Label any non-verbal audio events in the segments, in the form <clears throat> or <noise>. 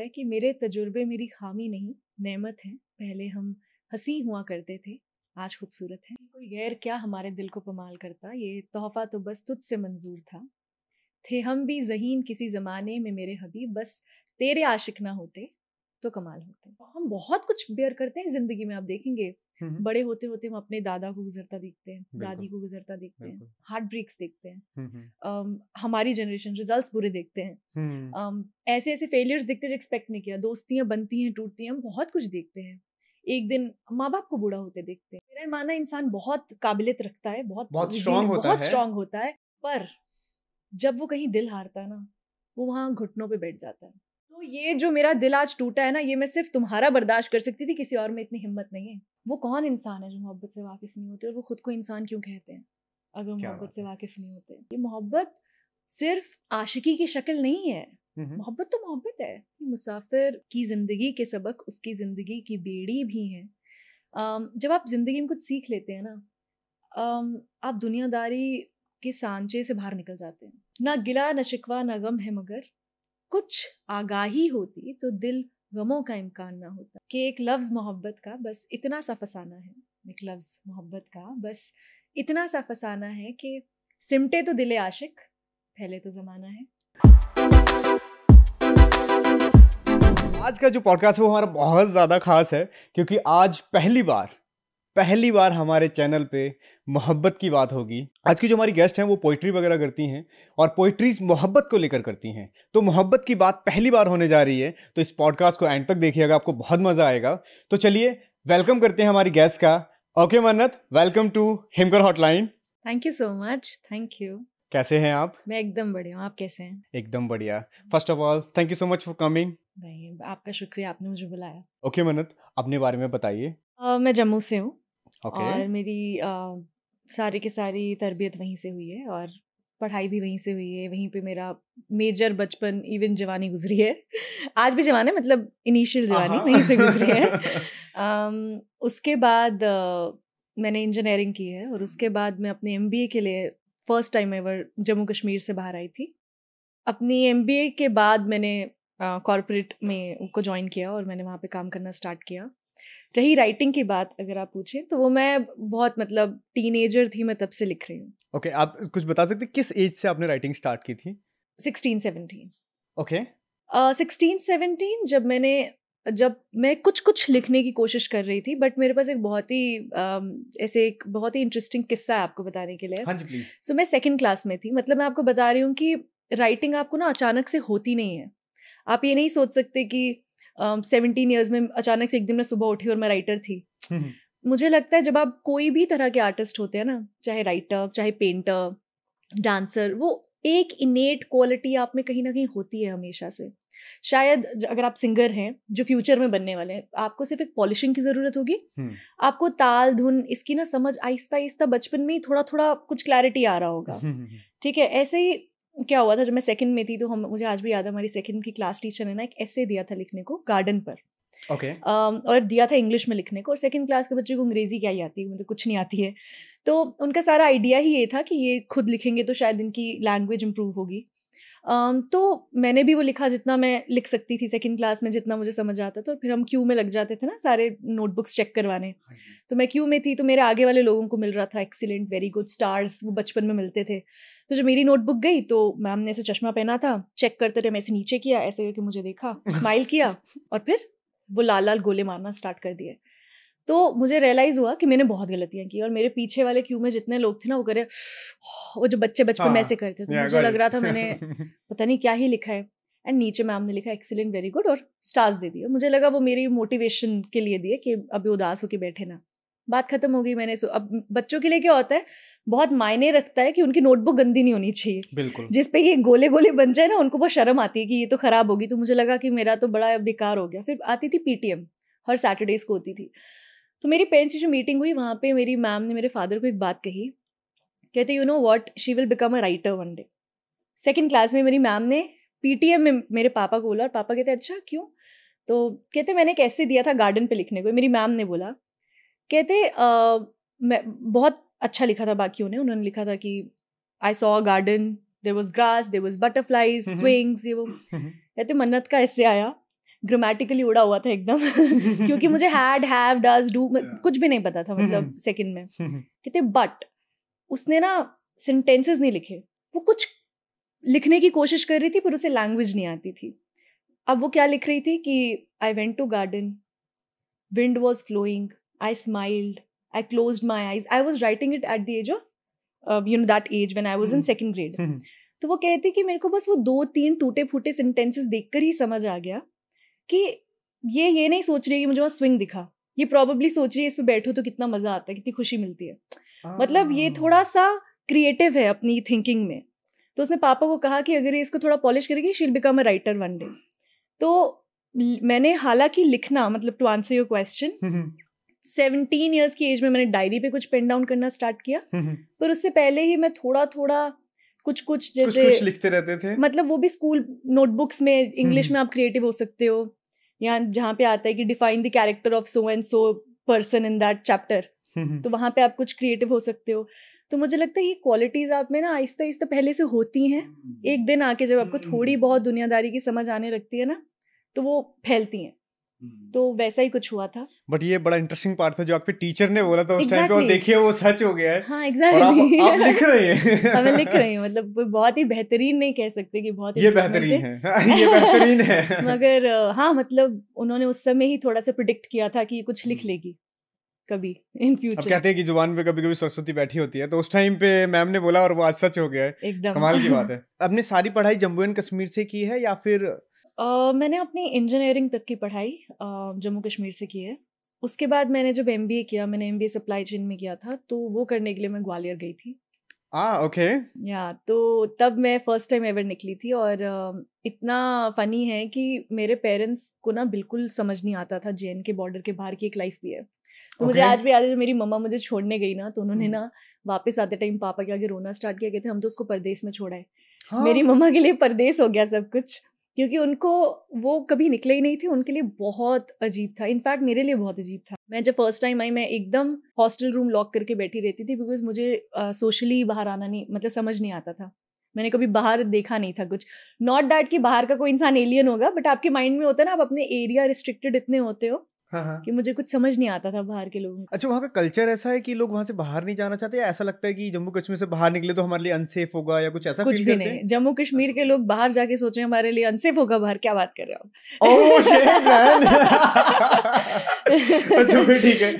है कि मेरे तजुर्बे मेरी खामी नहीं नेमत है पहले हम हंसी हुआ करते थे आज खूबसूरत है कोई गैर क्या हमारे दिल को पमाल करता ये तोहफा तो बस तुझ से मंजूर था थे हम भी जहीन किसी ज़माने में मेरे हबीब बस तेरे आशिक ना होते तो कमाल होते हैं हम बहुत कुछ बेयर करते हैं जिंदगी में आप देखेंगे बड़े होते होते हम अपने दादा को गुजरता देखते हैं दादी को गुजरता देखते हैं हार्ट ब्रेक्स देखते हैं um, हमारी जनरेशन रिजल्ट्स बुरे देखते हैं um, ऐसे ऐसे फेलियर्स देखते हैं एक्सपेक्ट नहीं किया दोस्तियां बनती हैं टूटती हैं हम बहुत कुछ देखते हैं एक दिन माँ बाप को बूढ़ा होते देखते हैं मेरा माना इंसान बहुत काबिलियत रखता है बहुत बहुत स्ट्रांग होता, बहुत है। होता है पर जब वो कहीं दिल हारता है ना वो वहाँ घुटनों पे बैठ जाता है तो ये जो मेरा दिल आज टूटा है ना ये मैं सिर्फ तुम्हारा बर्दाश्त कर सकती थी किसी और में इतनी हिम्मत नहीं है वो कौन इंसान है जो मोहब्बत से वाकिफ नहीं होते और वो खुद को इंसान क्यों कहते हैं अगर मोहब्बत से वाकिफ नहीं होते ये मोहब्बत सिर्फ आशिकी की शक्ल नहीं है मोहब्बत तो मोहब्बत है मुसाफिर की ज़िंदगी के सबक उसकी ज़िंदगी की बेड़ी भी हैं जब आप ज़िंदगी में कुछ सीख लेते हैं ना आप दुनियादारी के सांचे से बाहर निकल जाते हैं ना गिला ना शिकवा ना गम है मगर कुछ आगाही होती तो दिल गमों का इम्कान ना होता कि एक लफ्ज़ मोहब्बत का बस इतना सा फसाना है एक लफ्ज़ मोहब्बत का बस इतना सा फसाना है कि सिमटे तो दिले आशिक पहले तो ज़माना है आज का जो पॉडकास्ट है वो हमारा बहुत ज़्यादा खास है क्योंकि आज पहली बार पहली बार हमारे चैनल पे मोहब्बत की बात होगी आज की जो हमारी गेस्ट हैं वो पोइट्री वगैरह करती हैं और पोइट्रीज मोहब्बत को लेकर करती हैं तो मोहब्बत की बात पहली बार होने जा रही है तो इस पॉडकास्ट को एंड तक देखिएगा आपको बहुत मज़ा आएगा तो चलिए वेलकम करते हैं हमारी गेस्ट का okay Mannat welcome to Himkar hotline thank you so much thank you कैसे हैं आप मैं एकदम बढ़िया हूँ आप कैसे हैं एकदम बढ़िया first of all thank you so much for coming आपका शुक्रिया आपने मुझे बुलाया ओके okay, मन्नत अपने बारे में बताइए uh, मैं जम्मू से हूँ okay. और मेरी आ, सारे के सारी तरबियत वहीं से हुई है और पढ़ाई भी वहीं से हुई है वहीं पे मेरा मेजर बचपन इवन जवानी गुजरी है आज भी जवान है मतलब इनिशियल हाँ, जवानी हाँ। वहीं से गुजरी है um, <laughs> उसके बाद uh, मैंने इंजीनियरिंग की है और उसके बाद मैं अपने एम के लिए first time ever Jammu Kashmir से बाहर आई थी अपनी एम के बाद मैंने कॉरपोरेट uh, में उनको ज्वाइन किया और मैंने वहाँ पे काम करना स्टार्ट किया रही राइटिंग की बात अगर आप पूछें तो वो मैं बहुत मतलब टीनेजर थी मैं तब से लिख रही हूँ ओके okay, आप कुछ बता सकते किस एज से आपने राइटिंग स्टार्ट की थी sixteen seventeen okay sixteen seventeen जब मैंने जब मैं कुछ कुछ लिखने की कोशिश कर रही थी बट मेरे पास एक बहुत ही ऐसे एक बहुत ही इंटरेस्टिंग किस्सा है आपको बताने के लिए हाँ जी प्लीज सो so, मैं सेकंड क्लास में थी मतलब मैं आपको बता रही हूँ कि राइटिंग आपको ना अचानक से होती नहीं है आप ये नहीं सोच सकते कि सेवनटीन ईयर्स में अचानक से एक दिन मैं सुबह उठी और मैं राइटर थी हम्म। मुझे लगता है जब आप कोई भी तरह के आर्टिस्ट होते हैं ना चाहे राइटर चाहे पेंटर डांसर वो एक इनेट क्वालिटी आप में कहीं ना कहीं होती है हमेशा से शायद अगर आप सिंगर हैं जो फ्यूचर में बनने वाले हैं आपको सिर्फ एक पॉलिशिंग की ज़रूरत होगी हम्म। आपको ताल धुन इसकी ना समझ आहिस्ता आहिस्ता बचपन में ही थोड़ा थोड़ा कुछ क्लैरिटी आ रहा होगा हम्म, ठीक है ऐसे ही क्या हुआ था जब मैं सेकंड में थी तो हम मुझे आज भी याद है हमारी सेकंड की क्लास टीचर ने ना एक ऐसे दिया था लिखने को गार्डन पर ओके okay. um, और दिया था इंग्लिश में लिखने को और सेकंड क्लास के बच्चे को अंग्रेज़ी क्या ही आती है मतलब कुछ नहीं आती है तो उनका सारा आइडिया ही ये था कि ये खुद लिखेंगे तो शायद इनकी लैंग्वेज इंप्रूव होगी तो मैंने भी वो लिखा जितना मैं लिख सकती थी सेकेंड क्लास में जितना मुझे समझ आता था और फिर हम क्यू में लग जाते थे ना सारे नोटबुक्स चेक करवाने हाँ तो मैं क्यू में थी तो मेरे आगे वाले लोगों को मिल रहा था एक्सीलेंट वेरी गुड स्टार्स वो बचपन में मिलते थे तो जब मेरी नोटबुक गई तो मैम ने ऐसे चश्मा पहना था चेक करते मैं ऐसे नीचे किया ऐसे करके मुझे देखा स्माइल किया और फिर वो लाल लाल गोले मारना स्टार्ट कर दिए तो मुझे रियलाइज़ हुआ कि मैंने बहुत गलतियां की और मेरे पीछे वाले क्यू में जितने लोग थे ना वो करे वो जो बच्चे बचपन में हाँ। ऐसे करते थे मुझे लग रहा था मैंने <laughs> पता नहीं क्या ही लिखा है एंड नीचे मैम ने लिखा एक्सीलेंट वेरी गुड और स्टार्स दे दिए मुझे लगा वो मेरी मोटिवेशन के लिए दिए कि अभी उदास होकर बैठे ना बात खत्म हो गई मैंने अब बच्चों के लिए क्या होता है बहुत मायने रखता है कि उनकी नोटबुक गंदी नहीं होनी चाहिए बिल्कुल जिस पे ये गोले गोले बन जाए ना उनको बहुत शर्म आती है कि ये तो खराब होगी तो मुझे लगा कि मेरा तो बड़ा बेकार हो गया फिर आती थी पीटीएम हर सैटरडेज को होती थी तो मेरी पेरेंट्स की जो मीटिंग हुई वहाँ पे मेरी मैम ने मेरे फादर को एक बात कही कहते you know what she will become a writer one day second class में मेरी मैम ने पी में मेरे पापा को बोला और पापा कहते अच्छा क्यों तो कहते मैंने कैसे दिया था गार्डन पे लिखने को मेरी मैम ने बोला कहते आ, मैं बहुत अच्छा लिखा था बाकियों ने उन्होंने लिखा था कि I saw garden there was grass there was butterfly swings ये वो हम्म, हम्म। कहते मन्नत का ऐसे आया ग्रामेटिकली उड़ा हुआ था एकदम <laughs> क्योंकि मुझे हैड हैव डज डू कुछ भी नहीं पता था मतलब सेकंड <laughs> में <laughs> कहते बट उसने ना सेंटेंसेस नहीं लिखे वो कुछ लिखने की कोशिश कर रही थी पर उसे लैंग्वेज नहीं आती थी अब वो क्या लिख रही थी कि I went to garden wind was flowing I smiled I close my eyes I was writing it at the age of you know that age when I was in second grade तो वो कहती कि मेरे को बस वो दो तीन टूटे फूटे सेंटेंसेस कर ही समझ आ गया कि ये ये नहीं सोच रही है कि मुझे वहाँ स्विंग दिखा ये प्रॉबेबली सोच रही है इस पर बैठो तो कितना मजा आता है कितनी खुशी मिलती है मतलब ये थोड़ा सा क्रिएटिव है अपनी थिंकिंग में तो उसने पापा को कहा कि अगर ये इसको थोड़ा पॉलिश करेगी she'll become a writer one day तो मैंने हालांकि लिखना मतलब to answer your question seventeen years की एज में मैंने डायरी पे कुछ पेन डाउन करना स्टार्ट किया पर उससे पहले ही मैं थोड़ा थोड़ा कुछ कुछ जैसे कुछ, कुछ लिखते रहते थे मतलब वो भी स्कूल नोटबुक्स में इंग्लिश में आप क्रिएटिव हो सकते हो या जहाँ पे आता है कि define the character of so and so person in that chapter तो वहाँ पे आप कुछ क्रिएटिव हो सकते हो तो मुझे लगता है ये क्वालिटीज आप में ना आहिस्ता आहिस्ता पहले से होती हैं हम्म। एक दिन आके जब आपको थोड़ी हम्म। बहुत दुनियादारी की समझ आने लगती है ना तो वो फैलती हैं तो हम्म। वैसा ही कुछ हुआ था बट ये बड़ा इंटरेस्टिंग पार्ट था जो आपके टीचर ने बोला था उस टाइम exactly. पे और देखिए वो सच हो गया है हाँ exactly. और आप, आप लिख रहे हैं <laughs> हाँ, मैं लिख रहे हैं मतलब बहुत ही बेहतरीन नहीं कह सकते कि बहुत ये बेहतरीन है <laughs> ये बेहतरीन है <laughs> मगर हाँ मतलब उन्होंने उस समय ही थोड़ा सा प्रिडिक्ट किया था कि कुछ लिख हम्म। लेगी कभी इन फ्यूचर अब कहते हैं कि जुबान पे कभी कभी सरस्वती बैठी होती है तो उस टाइम पे मैम ने बोला और वो आज सच हो गया है एकदम कमाल की बात है आपने सारी पढ़ाई जम्मू एंड कश्मीर से की है या फिर मैंने अपनी इंजीनियरिंग तक की पढ़ाई जम्मू कश्मीर से की है उसके बाद मैंने जब एम किया मैंने एम सप्लाई चेन में किया था तो वो करने के लिए मैं ग्वालियर गई थी आ ओके या तो तब मैं फर्स्ट टाइम एवर निकली थी और इतना फनी है कि मेरे पेरेंट्स को ना बिल्कुल समझ नहीं आता था जे के बॉर्डर के बाहर की एक लाइफ भी है तो okay. मुझे आज भी याद है जब मेरी मम्मा मुझे छोड़ने गई ना तो उन्होंने हम्म। ना वापस आते टाइम पापा के आगे रोना स्टार्ट किया कहते हम तो उसको परदेश में छोड़ा है हाँ? मेरी मम्मा के लिए परदेश हो गया सब कुछ क्योंकि उनको वो कभी निकले ही नहीं थे उनके लिए बहुत अजीब था इनफैक्ट मेरे लिए बहुत अजीब था मैं जब फर्स्ट टाइम आई मैं एकदम हॉस्टल रूम लॉक करके बैठी रहती थी बिकॉज मुझे सोशली uh, बाहर आना नहीं मतलब समझ नहीं आता था मैंने कभी बाहर देखा नहीं था कुछ नॉट डैट कि बाहर का कोई इंसान एलियन होगा बट आपके माइंड में होता है ना आप अपने एरिया रिस्ट्रिक्टेड इतने होते हो हाँ, हाँ। कि मुझे कुछ समझ नहीं आता था बाहर के लोगों अच्छा वहाँ का कल्चर ऐसा है कि लोग वहाँ से बाहर नहीं जाना चाहते ऐसा लगता है कि जम्मू कश्मीर से बाहर निकले तो हमारे लिए अनसेफ होगा या कुछ ऐसा कुछ भी नहीं जम्मू कश्मीर के लोग बाहर जाके सोचे हमारे लिए अनसेफ होगा बाहर क्या बात कर रहे हो oh, <laughs> अच्छा, ठीक है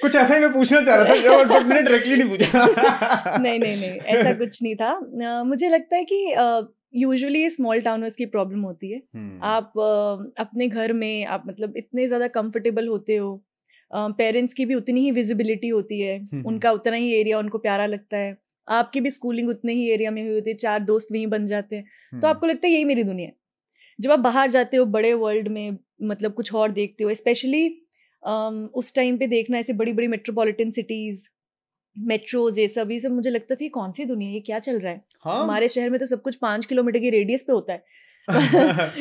कुछ ऐसा ही मैं पूछना चाह रहा था डायरेक्टली नहीं पूछा नहीं नहीं नहीं ऐसा कुछ नहीं था मुझे लगता है कि यूजुअली स्मॉल टाउनर्स की प्रॉब्लम होती है hmm. आप अपने घर में आप मतलब इतने ज़्यादा कंफर्टेबल होते हो पेरेंट्स की भी उतनी ही विजिबिलिटी होती है hmm. उनका उतना ही एरिया उनको प्यारा लगता है आपकी भी स्कूलिंग उतने ही एरिया में हुई होती है चार दोस्त वहीं बन जाते हैं hmm. तो आपको लगता है यही मेरी दुनिया है जब आप बाहर जाते हो बड़े वर्ल्ड में मतलब कुछ और देखते हो स्पेशली उस टाइम पे देखना ऐसे बड़ी बड़ी मेट्रोपॉलिटन सिटीज़ मेट्रोज ये सब ये सब मुझे लगता था कौन सी दुनिया ये क्या चल रहा है हाँ? हमारे शहर में तो सब कुछ पांच किलोमीटर की रेडियस पे होता है <laughs> <laughs>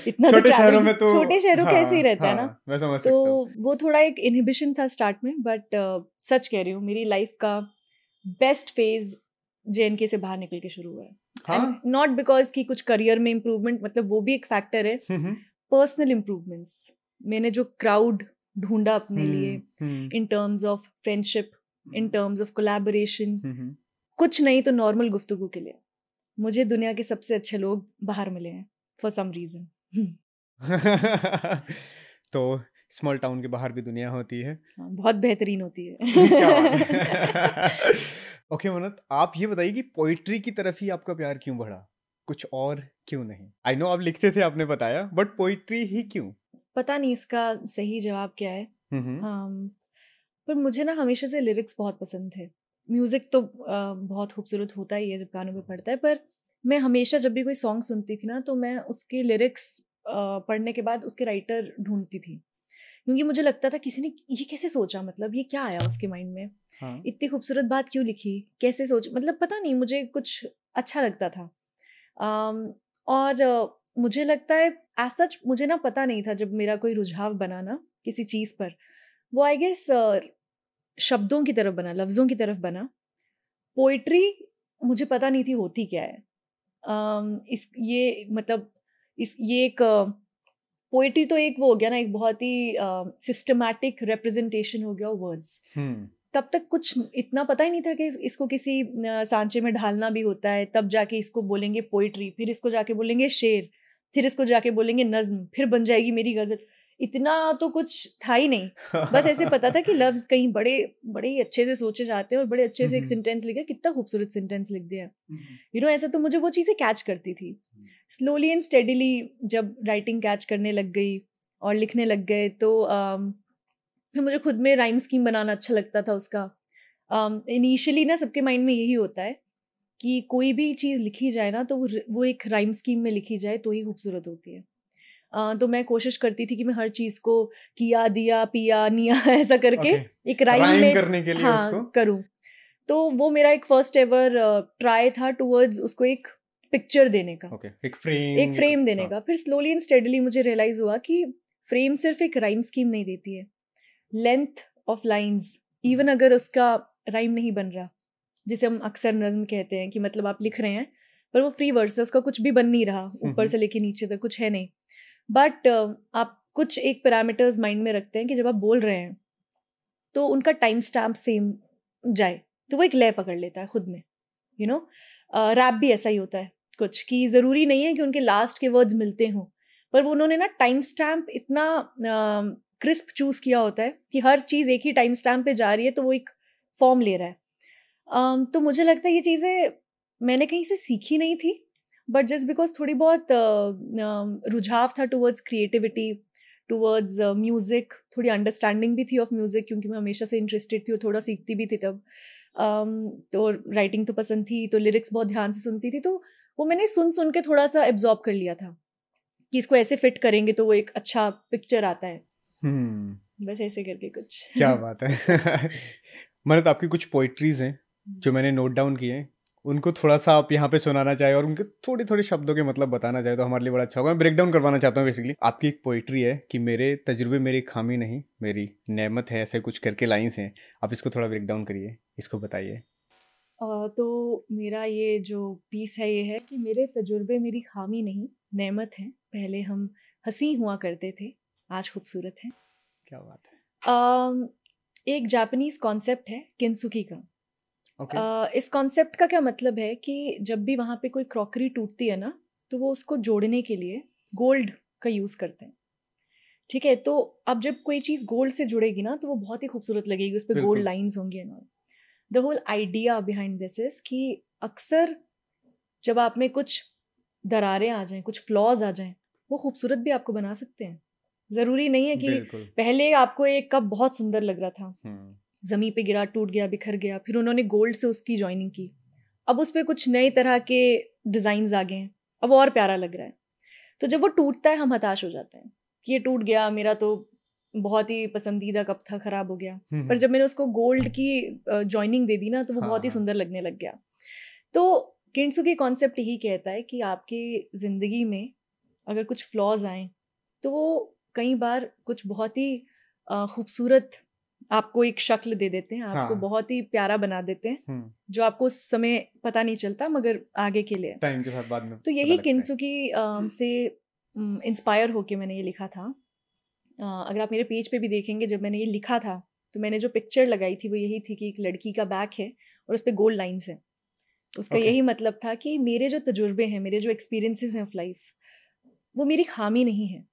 इतना तो छोटे शहरों में तो छोटे शहरों हाँ, कैसे ही रहता है हाँ, ना मैं समझ तो वो थोड़ा एक इनहिबिशन था स्टार्ट में बट uh, सच कह रही हूँ मेरी लाइफ का बेस्ट फेज जे के से बाहर निकल के शुरू हुआ है नॉट बिकॉज की कुछ करियर में इम्प्रूवमेंट मतलब वो भी एक फैक्टर है पर्सनल इम्प्रूवमेंट्स हम्म, हम्म। मैंने जो क्राउड ढूंढा अपने हम्म, लिए in terms of friendship in terms of collaboration कुछ नहीं तो नॉर्मल गुफ्तगु के लिए मुझे दुनिया के सबसे अच्छे लोग बाहर मिले हैं फॉर सम रीजन तो स्मॉल टाउन के बाहर भी दुनिया होती है हाँ, बहुत बेहतरीन होती है ओके <laughs> मनत <laughs> okay, आप ये बताइए कि पोइट्री की तरफ ही आपका प्यार क्यों बढ़ा कुछ और क्यों नहीं आई नो आप लिखते थे आपने बताया बट पोइट्री ही क्यों पता नहीं इसका सही जवाब क्या है हम्म, हम्म। पर मुझे ना हमेशा से लिरिक्स बहुत पसंद थे म्यूज़िक तो बहुत खूबसूरत होता ही है जब गानों में पढ़ता है पर मैं हमेशा जब भी कोई सॉन्ग सुनती थी ना तो मैं उसके लिरिक्स पढ़ने के बाद उसके राइटर ढूंढती थी क्योंकि मुझे लगता था किसी ने ये कैसे सोचा मतलब ये क्या आया उसके माइंड में हाँ। इतनी खूबसूरत बात क्यों लिखी कैसे सोच मतलब पता नहीं मुझे कुछ अच्छा लगता था um, और uh, मुझे लगता है एज सच मुझे ना पता नहीं था जब मेरा कोई रुझाव बना ना किसी चीज़ पर वो आई गेस शब्दों की तरफ बना लफ्ज़ों की तरफ बना पोइट्री मुझे पता नहीं थी होती क्या है um, इस ये मतलब इस ये एक पोइट्री तो एक वो हो गया ना एक बहुत ही सिस्टमैटिक रिप्रेजेंटेशन हो गया वर्ड्स हम्म। तब तक कुछ इतना पता ही नहीं था कि इसको किसी सांचे में ढालना भी होता है तब जाके इसको बोलेंगे पोइट्री फिर इसको जाके बोलेंगे शेर फिर इसको जाके बोलेंगे नज्म फिर बन जाएगी मेरी गज़ल इतना तो कुछ था ही नहीं <laughs> बस ऐसे पता था कि लव्स कहीं बड़े बड़े ही अच्छे से सोचे जाते हैं और बड़े अच्छे से एक सेंटेंस हम्म। लिखा कितना खूबसूरत सेंटेंस लिख दिया यू हम्म। नो ऐसा तो मुझे वो चीज़ें कैच करती थी स्लोली एंड स्टेडिली जब राइटिंग कैच करने लग गई और लिखने लग गए तो um, फिर मुझे खुद में राइम स्कीम बनाना अच्छा लगता था उसका इनिशियली um, ना सबके माइंड में यही होता है कि कोई भी चीज़ लिखी जाए ना तो वो एक राइम स्कीम में लिखी जाए तो ही खूबसूरत होती है तो मैं कोशिश करती थी कि मैं हर चीज को किया दिया पिया निया <laughs> ऐसा करके okay. एक राइम में करने के लिए हाँ उसको? करूं तो वो मेरा एक फर्स्ट एवर ट्राई था टूवर्ड्स उसको एक पिक्चर देने का okay. एक फ्रेम एक फ्रेम देने हाँ. का फिर स्लोली एंड स्टेडली मुझे रियलाइज हुआ कि फ्रेम सिर्फ एक राइम स्कीम नहीं देती है लेंथ ऑफ लाइन्स इवन अगर उसका राइम नहीं बन रहा जिसे हम अक्सर नज्म कहते हैं कि मतलब आप लिख रहे हैं पर वो फ्री वर्ड्स है उसका कुछ भी बन नहीं रहा हम्म, ऊपर हम्म। से लेके नीचे तक कुछ है नहीं बट uh, आप कुछ एक पैरामीटर्स माइंड में रखते हैं कि जब आप बोल रहे हैं तो उनका टाइम स्टैम्प सेम जाए तो वो एक लय पकड़ लेता है खुद में यू नो रैप भी ऐसा ही होता है कुछ कि ज़रूरी नहीं है कि उनके लास्ट के वर्ड्स मिलते हों पर वो उन्होंने ना टाइम स्टैम्प इतना क्रिस्प चूज़ किया होता है कि हर चीज़ एक ही टाइम स्टैम्प पे जा रही है तो वो एक फॉर्म ले रहा है तो मुझे लगता है ये चीज़ें मैंने कहीं से सीखी नहीं थी बट जस्ट बिकॉज थोड़ी बहुत रुझाव था टूवर्ड्स क्रिएटिविटी टूवर्ड्स म्यूज़िक थोड़ी अंडरस्टैंडिंग भी थी ऑफ म्यूज़िक क्योंकि मैं हमेशा से इंटरेस्टेड थी और थोड़ा सीखती भी थी तब तो राइटिंग तो पसंद थी तो लिरिक्स बहुत ध्यान से सुनती थी तो वो मैंने सुन सुन के थोड़ा सा एब्जॉर्ब कर लिया था कि इसको ऐसे फिट करेंगे तो वो एक अच्छा पिक्चर आता है हम्म। बस ऐसे करके कुछ क्या बात है <laughs> तो आपकी कुछ पोइट्रीज हैं जो हम्म। मैंने नोट डाउन किए हैं उनको थोड़ा सा आप यहाँ पे सुनाना चाहे और उनके थोड़े थोड़े शब्दों के मतलब बताना चाहे तो हमारे लिए बड़ा अच्छा होगा मैं ब्रेकडाउन करवाना चाहता हूँ बेसिकली आपकी एक पोइट्री है कि मेरे तजुर्बे मेरी खामी नहीं मेरी नेमत है ऐसे कुछ करके लाइन्स हैं आप इसको थोड़ा ब्रेकडाउन करिए इसको बताइए तो मेरा ये जो पीस है ये है कि मेरे तजुर्बे मेरी खामी नहीं नेमत है पहले हम हंसी हुआ करते थे आज खूबसूरत हैं क्या बात है एक जापानीज कॉन्सेप्ट है किन्सुकी का okay. इस कॉन्सेप्ट का क्या मतलब है कि जब भी वहाँ पे कोई क्रॉकरी टूटती है ना तो वो उसको जोड़ने के लिए गोल्ड का यूज़ करते हैं ठीक है तो अब जब कोई चीज़ गोल्ड से जुड़ेगी ना तो वो बहुत ही खूबसूरत लगेगी उस पर गोल्ड लाइन्स होंगी and the whole idea behind this is कि अक्सर जब आप में कुछ दरारें आ जाएं कुछ फ्लॉज आ जाएं वो खूबसूरत भी आपको बना सकते हैं ज़रूरी नहीं है कि पहले आपको एक कप बहुत सुंदर लग रहा था हम्म। ज़मीन पे गिरा टूट गया बिखर गया फिर उन्होंने गोल्ड से उसकी जॉइनिंग की अब उस पर कुछ नए तरह के डिज़ाइंस आ गए हैं अब और प्यारा लग रहा है तो जब वो टूटता है हम हताश हो जाते हैं कि ये टूट गया मेरा तो बहुत ही पसंदीदा कप था ख़राब हो गया हम्म, हम्म। पर जब मैंने उसको गोल्ड की जॉइनिंग दे दी ना तो वो हाँ, बहुत ही हाँ। सुंदर लगने लग गया तो किंडसु के कॉन्सेप्ट यही कहता है कि आपकी ज़िंदगी में अगर कुछ फ्लॉज आए तो वो कई बार कुछ बहुत ही खूबसूरत आपको एक शक्ल दे देते हैं आपको हाँ। बहुत ही प्यारा बना देते हैं हम्म। जो आपको उस समय पता नहीं चलता मगर आगे के लिए टाइम के साथ बाद में तो यही किन्सुकी हम्म। से इंस्पायर होके मैंने ये लिखा था अगर आप मेरे पेज पे भी देखेंगे जब मैंने ये लिखा था तो मैंने जो पिक्चर लगाई थी वो यही थी कि एक लड़की का बैक है और उस पर गोल्ड लाइन्स हैं उसका okay. यही मतलब था कि मेरे जो तजुर्बे हैं मेरे जो एक्सपीरियंसेस हैं ऑफ लाइफ वो मेरी खामी नहीं है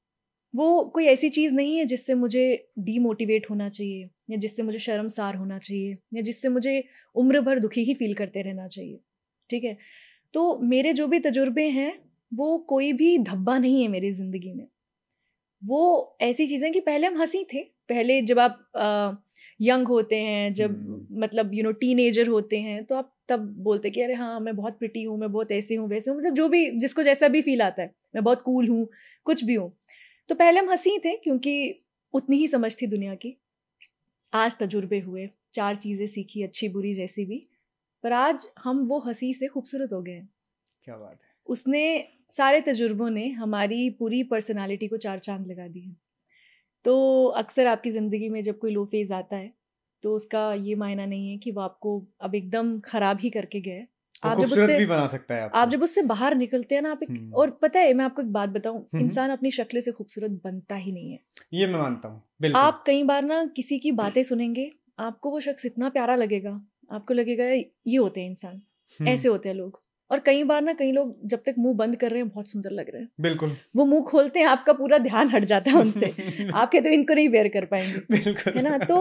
वो कोई ऐसी चीज़ नहीं है जिससे मुझे डीमोटिवेट होना चाहिए या जिससे मुझे शर्मसार होना चाहिए या जिससे मुझे उम्र भर दुखी ही फील करते रहना चाहिए ठीक है तो मेरे जो भी तजुर्बे हैं वो कोई भी धब्बा नहीं है मेरी ज़िंदगी में वो ऐसी चीज़ें कि पहले हम हंसी थे पहले जब आप आ, यंग होते हैं जब हम्म। मतलब यू नो टीनेजर होते हैं तो आप तब बोलते कि अरे हाँ मैं बहुत पिटी हूँ मैं बहुत ऐसे हूँ वैसे हूँ मतलब जो भी जिसको जैसा भी फील आता है मैं बहुत कूल हूँ कुछ भी हूँ तो पहले हम हंसी थे क्योंकि उतनी ही समझ थी दुनिया की आज तजुर्बे हुए चार चीज़ें सीखी अच्छी बुरी जैसी भी पर आज हम वो हंसी से खूबसूरत हो गए हैं क्या बात है उसने सारे तजुर्बों ने हमारी पूरी पर्सनालिटी को चार चांद लगा दी है तो अक्सर आपकी ज़िंदगी में जब कोई लो फेज़ आता है तो उसका ये मायना नहीं है कि वो आपको अब एकदम ख़राब ही करके गए आप जब उससे भी बना सकता है आप जब उससे बाहर निकलते हैं ना आप एक हम्म। और पता है मैं आपको एक बात बताऊं हम्म। इंसान अपनी शक्ल से खूबसूरत बनता ही नहीं है ये मैं मानता हूँ आप कई बार ना किसी की बातें सुनेंगे आपको वो शख्स इतना प्यारा लगेगा आपको लगेगा ये होते हैं इंसान हम्म। ऐसे होते हैं लोग और कई बार ना कई लोग जब तक मुंह बंद कर रहे हैं बहुत सुंदर लग रहे हैं बिल्कुल वो मुंह खोलते हैं आपका पूरा ध्यान हट जाता है उनसे <laughs> आपके तो इनको नहीं वेयर कर पाएंगे बिल्कुल है ना तो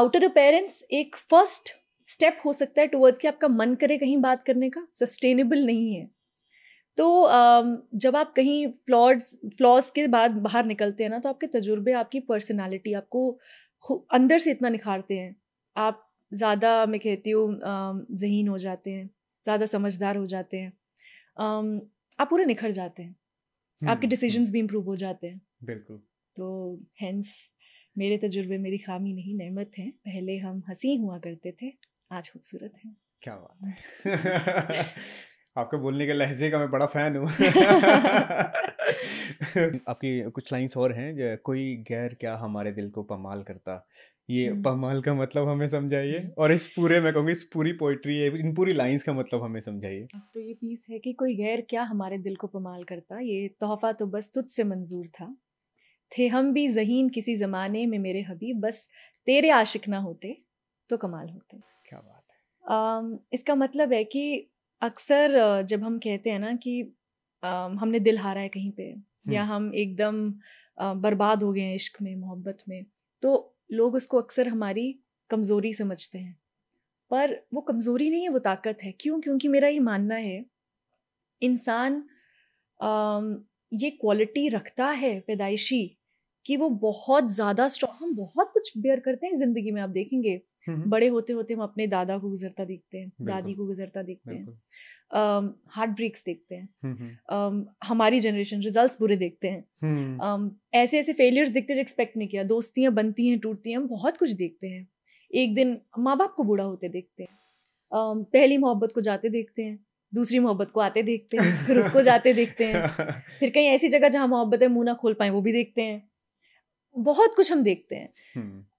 आउटर अपेरेंस एक फर्स्ट स्टेप हो सकता है टुवर्ड्स कि आपका मन करे कहीं बात करने का सस्टेनेबल नहीं है तो जब आप कहीं फ्लॉड्स फ्लॉज के बाद बाहर निकलते हैं ना तो आपके तजुर्बे आपकी पर्सनालिटी आपको अंदर से इतना निखारते हैं आप ज़्यादा मैं कहती हूँ जहीन हो जाते हैं ज़्यादा समझदार हो जाते हैं आप पूरे निखर जाते हैं हम्म, आपके डिसीजंस हम्म। भी इम्प्रूव हो जाते हैं बिल्कुल तो हैंस मेरे तजुर्बे मेरी खामी नहीं नहमत हैं पहले हम हंसी हुआ करते थे आज खूबसूरत है क्या बात है <laughs> आपके बोलने के लहजे का मैं बड़ा फैन हूँ <laughs> आपकी कुछ लाइंस और हैं कोई गैर क्या हमारे दिल को पमाल करता ये हम्म। पमाल का मतलब हमें समझाइए हम्म। और इस पूरे मैं कहूँगी इस पूरी पोइट्री है इन पूरी लाइंस का मतलब हमें समझाइए तो ये पीस है कि कोई गैर क्या हमारे दिल को पमाल करता ये तोहफा तो बस तुझ से मंजूर था थे हम भी जहीन किसी ज़माने में मेरे हबीब बस तेरे आशिक ना होते तो कमाल होते क्या बात है um, इसका मतलब है कि अक्सर जब हम कहते हैं ना कि um, हमने दिल हारा है कहीं पे या हम्म। हम एकदम बर्बाद हो गए हैं इश्क में मोहब्बत में तो लोग उसको अक्सर हमारी कमज़ोरी समझते हैं पर वो कमज़ोरी नहीं है वो ताकत है क्यों क्योंकि मेरा ये मानना है इंसान ये क्वालिटी रखता है पैदाइशी कि वो बहुत ज़्यादा स्ट्रॉन्ग हम बहुत कुछ बेयर करते हैं ज़िंदगी में आप देखेंगे हम्म। बड़े होते होते हम अपने दादा को गुजरता देखते हैं दादी को गुजरता देखते हैं हार्ट ब्रेक्स देखते हैं हम्म, हम्म। हमारी जनरेशन रिजल्ट्स बुरे देखते हैं ऐसे ऐसे फेलियर्स देखते जो एक्सपेक्ट नहीं किया दोस्तियां बनती हैं टूटती हैं हम बहुत कुछ देखते हैं एक दिन माँ बाप को बूढ़ा होते देखते हैं पहली मोहब्बत को जाते देखते हैं दूसरी मोहब्बत को आते देखते हैं फिर उसको जाते देखते हैं <laughs> फिर कहीं ऐसी जगह जहाँ है मुँह ना खोल पाए वो भी देखते हैं बहुत कुछ हम देखते हैं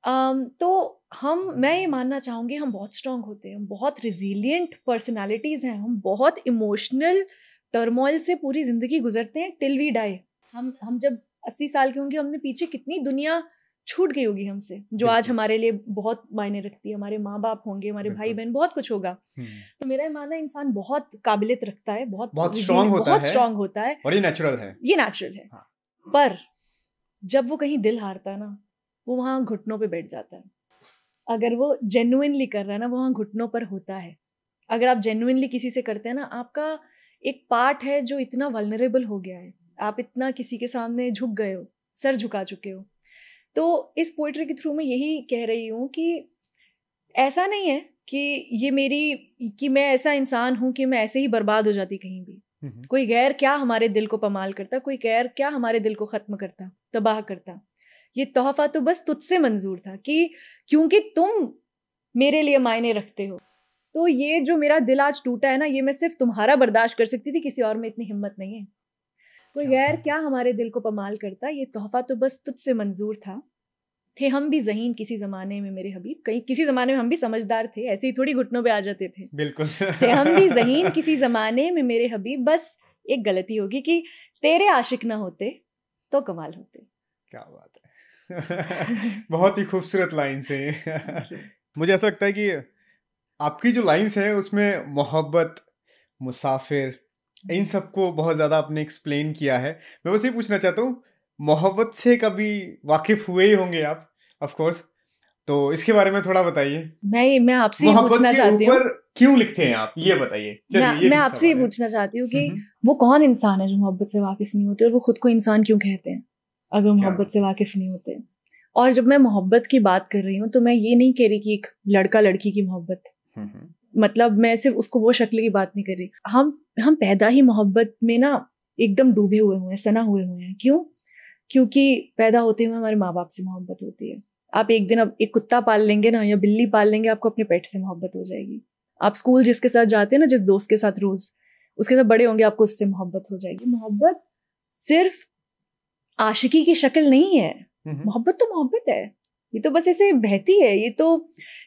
um, तो हम मैं ये हम्म। मानना चाहूँगी हम बहुत स्ट्रांग होते हैं हम बहुत रिजिलियंट पर्सनालिटीज़ हैं हम बहुत इमोशनल टर्मोइल से पूरी ज़िंदगी गुजरते हैं टिल वी डाई हम हम जब अस्सी साल के होंगे हमने पीछे कितनी दुनिया छूट गई होगी हमसे जो आज हमारे लिए बहुत मायने रखती है हमारे माँ बाप होंगे हमारे भाई बहन बहुत कुछ होगा हम्म। तो मेरा मानना इंसान बहुत काबिलियत रखता है बहुत बहुत स्ट्रांग होता है होता है और ये नेचुरल है ये नेचुरल है हाँ। पर जब वो कहीं दिल हारता है ना वो वहाँ घुटनों पे बैठ जाता है अगर वो जेनुइनली कर रहा है ना वो वहाँ घुटनों पर होता है अगर आप जेनुइनली किसी से करते हैं ना आपका एक पार्ट है जो इतना वलनरेबल हो गया है आप इतना किसी के सामने झुक गए हो सर झुका चुके हो तो इस पोइट्री के थ्रू मैं यही कह रही हूँ कि ऐसा नहीं है कि ये मेरी कि मैं ऐसा इंसान हूँ कि मैं ऐसे ही बर्बाद हो जाती कहीं भी हम्म। कोई गैर क्या हमारे दिल को पमाल करता कोई गैर क्या हमारे दिल को ख़त्म करता तबाह करता ये तोहफा तो बस तुझसे मंजूर था कि क्योंकि तुम मेरे लिए मायने रखते हो तो ये जो मेरा दिल आज टूटा है ना ये मैं सिर्फ तुम्हारा बर्दाश्त कर सकती थी किसी और में इतनी हिम्मत नहीं है कोई अच्छा। गैर क्या हमारे दिल को पमाल करता ये तोहफा तो बस तुझसे मंजूर था थे हम भी जहीन किसी ज़माने में मेरे हबीब कहीं किसी ज़माने में हम भी समझदार थे ऐसे ही थोड़ी घुटनों पे आ जाते थे बिल्कुल थे हम भी जहीन किसी ज़माने में मेरे हबीब बस एक गलती होगी कि तेरे आशिक ना होते तो कमाल होते क्या बात है <laughs> बहुत ही खूबसूरत लाइन से मुझे ऐसा लगता है कि आपकी जो लाइन्स है उसमें मोहब्बत मुसाफिर इन सबको बहुत ज़्यादा आपने एक्सप्लेन किया है मैं बस ये पूछना चाहता हूँ मोहब्बत से कभी वाकिफ हुए ही होंगे आप ऑफ कोर्स तो इसके बारे में थोड़ा बताइए मैं मैं आपसे पूछना चाहती हूँ क्यों लिखते हैं आप ये बताइए मैं, मैं आपसे ये पूछना चाहती हूँ कि हम्म, हम्म। वो कौन इंसान है जो मोहब्बत से वाकिफ नहीं होते और वो खुद को इंसान क्यों कहते हैं अगर अच्छा। मोहब्बत से वाकिफ नहीं होते और जब मैं मोहब्बत की बात कर रही हूँ तो मैं ये नहीं कह रही कि एक लड़का लड़की की मोहब्बत हम्म, मतलब मैं सिर्फ उसको वो शक्ल की बात नहीं कर रही हम हम पैदा ही मोहब्बत में ना एकदम डूबे हुए हुए हैं सना हुए हुए हैं क्यों क्योंकि पैदा होते हुए हमारे माँ बाप से मोहब्बत होती है आप एक दिन अब एक कुत्ता पाल लेंगे ना या बिल्ली पाल लेंगे आपको अपने पेट से मोहब्बत हो जाएगी आप स्कूल जिसके साथ जाते हैं ना जिस दोस्त के साथ रोज उसके साथ बड़े होंगे आपको उससे मोहब्बत हो जाएगी मोहब्बत सिर्फ आशिकी की शक्ल नहीं है हम्म। मोहब्बत तो मोहब्बत है ये तो बस ऐसे बहती है ये तो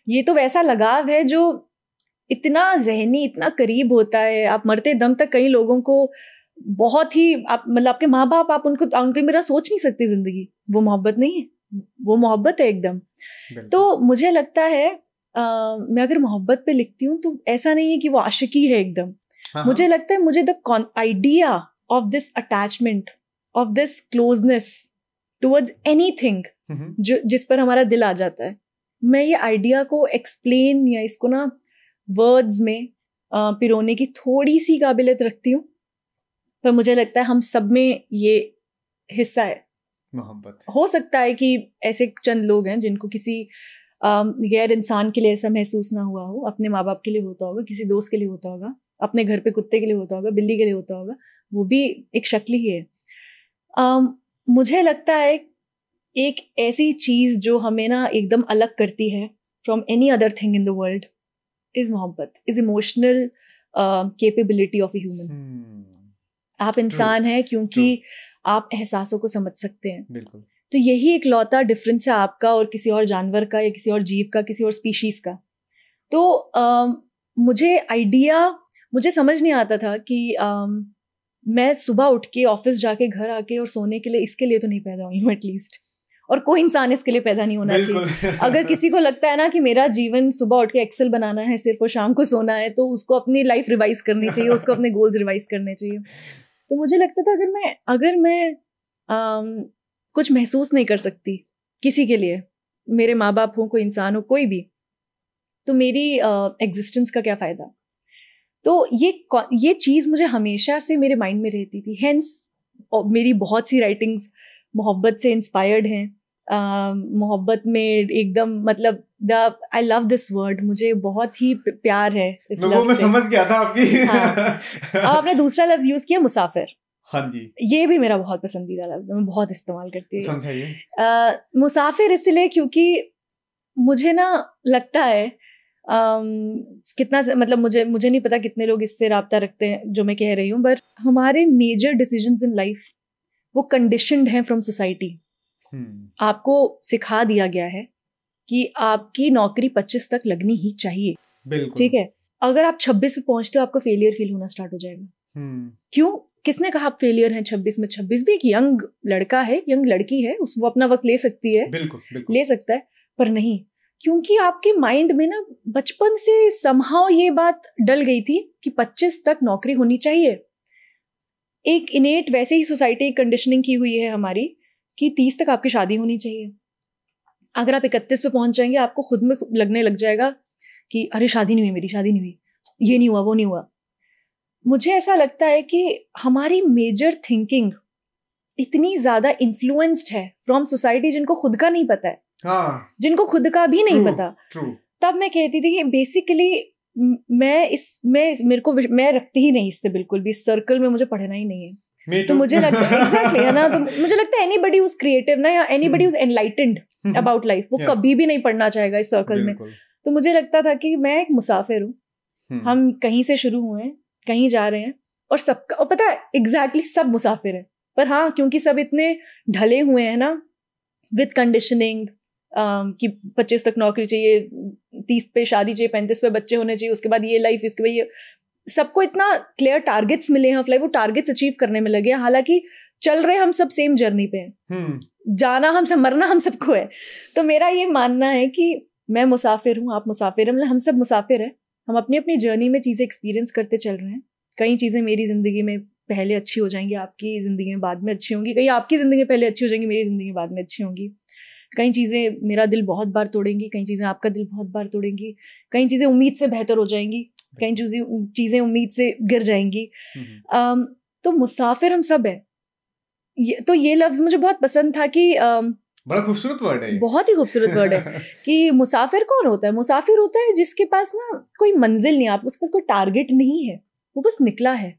ये तो वैसा लगाव है जो इतना जहनी इतना करीब होता है आप मरते दम तक कई लोगों को बहुत ही आप मतलब आपके माँ बाप आप उनको उनके मेरा सोच नहीं सकते जिंदगी वो मोहब्बत नहीं है वो मोहब्बत है एकदम तो मुझे लगता है आ, मैं अगर मोहब्बत पे लिखती हूँ तो ऐसा नहीं है कि वो आशिकी है एकदम हाँ, मुझे हाँ। लगता है मुझे the idea of this attachment of this closeness towards anything जो जिस पर हमारा दिल आ जाता है मैं ये आइडिया को एक्सप्लेन या इसको ना वर्ड्स में पिरोने की थोड़ी सी काबिलियत रखती हूँ पर मुझे लगता है हम सब में ये हिस्सा है मोहब्बत हो सकता है कि ऐसे चंद लोग हैं जिनको किसी गैर इंसान के लिए ऐसा महसूस ना हुआ हो अपने माँ बाप के लिए होता होगा किसी दोस्त के लिए होता होगा अपने घर पे कुत्ते के लिए होता होगा बिल्ली के लिए होता होगा वो भी एक शक्ल ही है um, मुझे लगता है एक ऐसी चीज़ जो हमें ना एकदम अलग करती है from any other thing in the world is मोहब्बत is emotional capability of a human आप इंसान हैं क्योंकि आप एहसासों को समझ सकते हैं बिल्कुल तो यही एक लौता डिफरेंस है आपका और किसी और जानवर का या किसी और जीव का किसी और स्पीशीज का तो आ, मुझे आइडिया मुझे समझ नहीं आता था कि आ, मैं सुबह उठ के ऑफिस जाके घर आके और सोने के लिए इसके लिए तो नहीं पैदा हुई हूँ एटलीस्ट और कोई इंसान इसके लिए पैदा नहीं होना चाहिए अगर किसी को लगता है ना कि मेरा जीवन सुबह उठ के एक्सेल बनाना है सिर्फ और शाम को सोना है तो उसको अपनी लाइफ रिवाइज करनी चाहिए उसको अपने गोल्स रिवाइज करने चाहिए तो मुझे लगता था अगर मैं अगर मैं आम, कुछ महसूस नहीं कर सकती किसी के लिए मेरे माँ बाप हों कोई इंसान हो कोई भी तो मेरी एग्जिस्टेंस का क्या फ़ायदा तो ये ये चीज़ मुझे हमेशा से मेरे माइंड में रहती थी हैंस मेरी बहुत सी राइटिंग्स मोहब्बत से इंस्पायर्ड हैं मोहब्बत में एकदम मतलब the I love this word मुझे बहुत ही प्यार है इस लोगों में समझ गया था आपकी हाँ। आपने दूसरा लफ्ज यूज किया मुसाफिर हाँ जी ये भी मेरा बहुत पसंदीदा लफ्ज है मैं बहुत इस्तेमाल करती हूँ मुसाफिर इसलिए क्योंकि मुझे ना लगता है um, कितना मतलब मुझे मुझे नहीं पता कितने लोग इससे रबता रखते हैं जो मैं कह रही हूँ बट हमारे मेजर डिसीजन इन लाइफ वो कंडीशनड हैं फ्रॉम सोसाइटी हम्म। आपको सिखा दिया गया है कि आपकी नौकरी 25 तक लगनी ही चाहिए बिल्कुल ठीक है अगर आप 26 पे पहुंचते हो आपको फेलियर फील होना स्टार्ट हो जाएगा हम्म। क्यों किसने कहा आप फेलियर हैं 26 में 26 भी एक यंग लड़का है यंग लड़की है उस वो अपना वक्त ले सकती है बिल्कुल, बिल्कुल ले सकता है पर नहीं क्योंकि आपके माइंड में ना बचपन से समहाव ये बात डल गई थी कि 25 तक नौकरी होनी चाहिए एक इनेट वैसे ही सोसाइटी कंडीशनिंग की हुई है हमारी कि तीस तक आपकी शादी होनी चाहिए अगर आप इकतीस पे पहुंच जाएंगे आपको खुद में लगने लग जाएगा कि अरे शादी नहीं हुई मेरी शादी नहीं हुई ये नहीं हुआ वो नहीं हुआ मुझे ऐसा लगता है कि हमारी मेजर थिंकिंग इतनी ज्यादा इन्फ्लुएंस्ड है फ्रॉम सोसाइटी जिनको खुद का नहीं पता है हाँ, जिनको खुद का भी नहीं true, पता true. तब मैं कहती थी कि बेसिकली मैं इस मैं मेरे को मैं रखती ही नहीं इससे बिल्कुल भी सर्कल में मुझे पढ़ना ही नहीं है तो मुझे लगता है ना तो <laughs> मुझे लगता है एनी बडी क्रिएटिव ना या anybody enlightened about life वो कभी भी नहीं पढ़ना चाहेगा इस सर्कल में तो मुझे लगता था कि मैं एक मुसाफिर हूँ hmm. हम कहीं से शुरू हुए हैं कहीं जा रहे हैं और सबका और पता है एग्जैक्टली exactly सब मुसाफिर हैं पर हाँ क्योंकि सब इतने ढले हुए हैं ना विथ कंडीशनिंग um, कि पच्चीस तक नौकरी चाहिए तीस पे शादी चाहिए पैंतीस पे बच्चे होने चाहिए उसके बाद ये लाइफ इसके बाद ये सबको इतना क्लियर टारगेट्स मिले हैं लाइफ वो टारगेट्स अचीव करने में लगे हैं हालांकि चल रहे हम सब सेम जर्नी पे हैं हम्म। जाना हम सब मरना हम सबको है तो मेरा ये मानना है कि मैं मुसाफिर हूँ आप मुसाफिर हैं मतलब हम सब मुसाफिर हैं हम अपनी अपनी जर्नी में चीज़ें एक्सपीरियंस करते चल रहे हैं कई चीज़ें मेरी ज़िंदगी में पहले अच्छी हो जाएंगी आपकी ज़िंदगी में बाद में अच्छी होंगी कहीं आपकी ज़िंदगी में पहले अच्छी हो जाएंगी मेरी ज़िंदगी में बाद में अच्छी होंगी कई चीज़ें मेरा दिल बहुत बार तोड़ेंगी कई चीज़ें आपका दिल बहुत बार तोड़ेंगी कई चीज़ें उम्मीद से बेहतर हो जाएंगी कहीं चूजी चीज़ें उम्मीद से गिर जाएंगी um, तो मुसाफिर हम सब है तो ये लफ्ज़ मुझे बहुत पसंद था कि um, बड़ा खूबसूरत वर्ड है बहुत ही खूबसूरत वर्ड है <laughs> कि मुसाफिर कौन होता है मुसाफिर होता है जिसके पास ना कोई मंजिल नहीं आप उसके पास कोई टारगेट नहीं है वो बस निकला है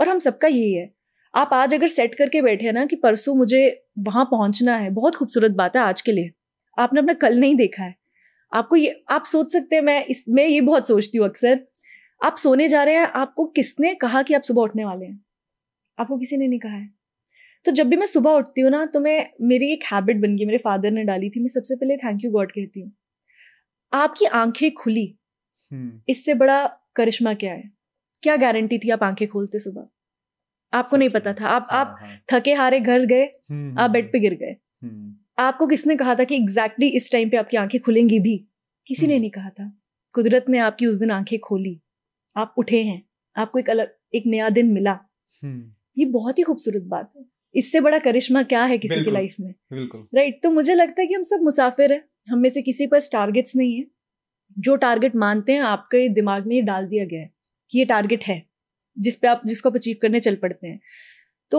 और हम सबका यही है आप आज अगर सेट करके बैठे हैं ना कि परसों मुझे वहां पहुंचना है बहुत खूबसूरत बात है आज के लिए आपने अपना कल नहीं देखा है आपको ये आप सोच सकते हैं मैं इस मैं ये बहुत सोचती हूँ अक्सर आप सोने जा रहे हैं आपको किसने कहा कि आप सुबह उठने वाले हैं आपको किसी ने नहीं कहा है तो जब भी मैं सुबह उठती हूँ ना तो मैं मेरी एक हैबिट बन गई मेरे फादर ने डाली थी मैं सबसे पहले थैंक यू गॉड कहती हूँ आपकी आंखें खुली हम्म। इससे बड़ा करिश्मा क्या है क्या गारंटी थी आप आंखें खोलते सुबह आपको नहीं पता था आप आप हाँ, हाँ। थके हारे घर गए हम्म, आप बेड हम्म, पे गिर गए आपको किसने कहा था कि एग्जैक्टली exactly इस टाइम पे आपकी आंखें खुलेंगी भी किसी ने नहीं कहा था कुदरत ने आपकी उस दिन आंखें खोली आप उठे हैं आपको एक अलग एक नया दिन मिला हम्म। ये बहुत ही खूबसूरत बात है इससे बड़ा करिश्मा क्या है किसी की लाइफ में बिल्कुल राइट right, तो मुझे लगता है कि हम सब मुसाफिर हैं हम में से किसी पर टारगेट्स नहीं है जो टारगेट मानते हैं आपके दिमाग में ये डाल दिया गया है कि ये टारगेट है जिस पे आप जिसको आप अचीव करने चल पड़ते हैं तो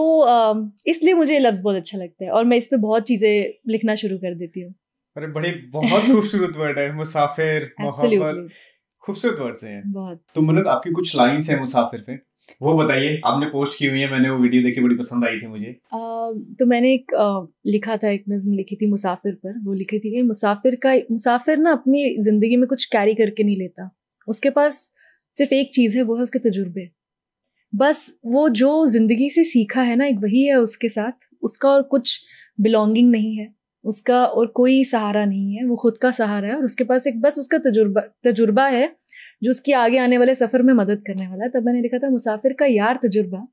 इसलिए मुझे ये लफ्ज़ बहुत अच्छा लगता है और मैं इस पर बहुत चीज़ें लिखना शुरू कर देती हूँ अरे बड़े बहुत खूबसूरत वर्ड है मुसाफिर मोहब्बत खूबसूरत वर्ड्स हैं तो मतलब आपकी कुछ लाइन्स हैं मुसाफिर पे वो बताइए आपने पोस्ट की हुई है मैंने वो वीडियो देखी बड़ी पसंद आई थी मुझे आ, तो मैंने एक आ, लिखा था एक नज्म लिखी थी मुसाफिर पर वो लिखी थी कि मुसाफिर का मुसाफिर ना अपनी ज़िंदगी में कुछ कैरी करके नहीं लेता उसके पास सिर्फ एक चीज़ है वो है उसके तजुर्बे बस वो जो ज़िंदगी से सीखा है ना एक वही है उसके साथ उसका और कुछ बिलोंगिंग नहीं है उसका और कोई सहारा नहीं है वो खुद का सहारा है और उसके पास एक बस उसका तजुर्बा तजुर्बा है जो उसकी आगे आने वाले सफ़र में मदद करने वाला है तब मैंने लिखा था मुसाफिर का यार तजुर्बा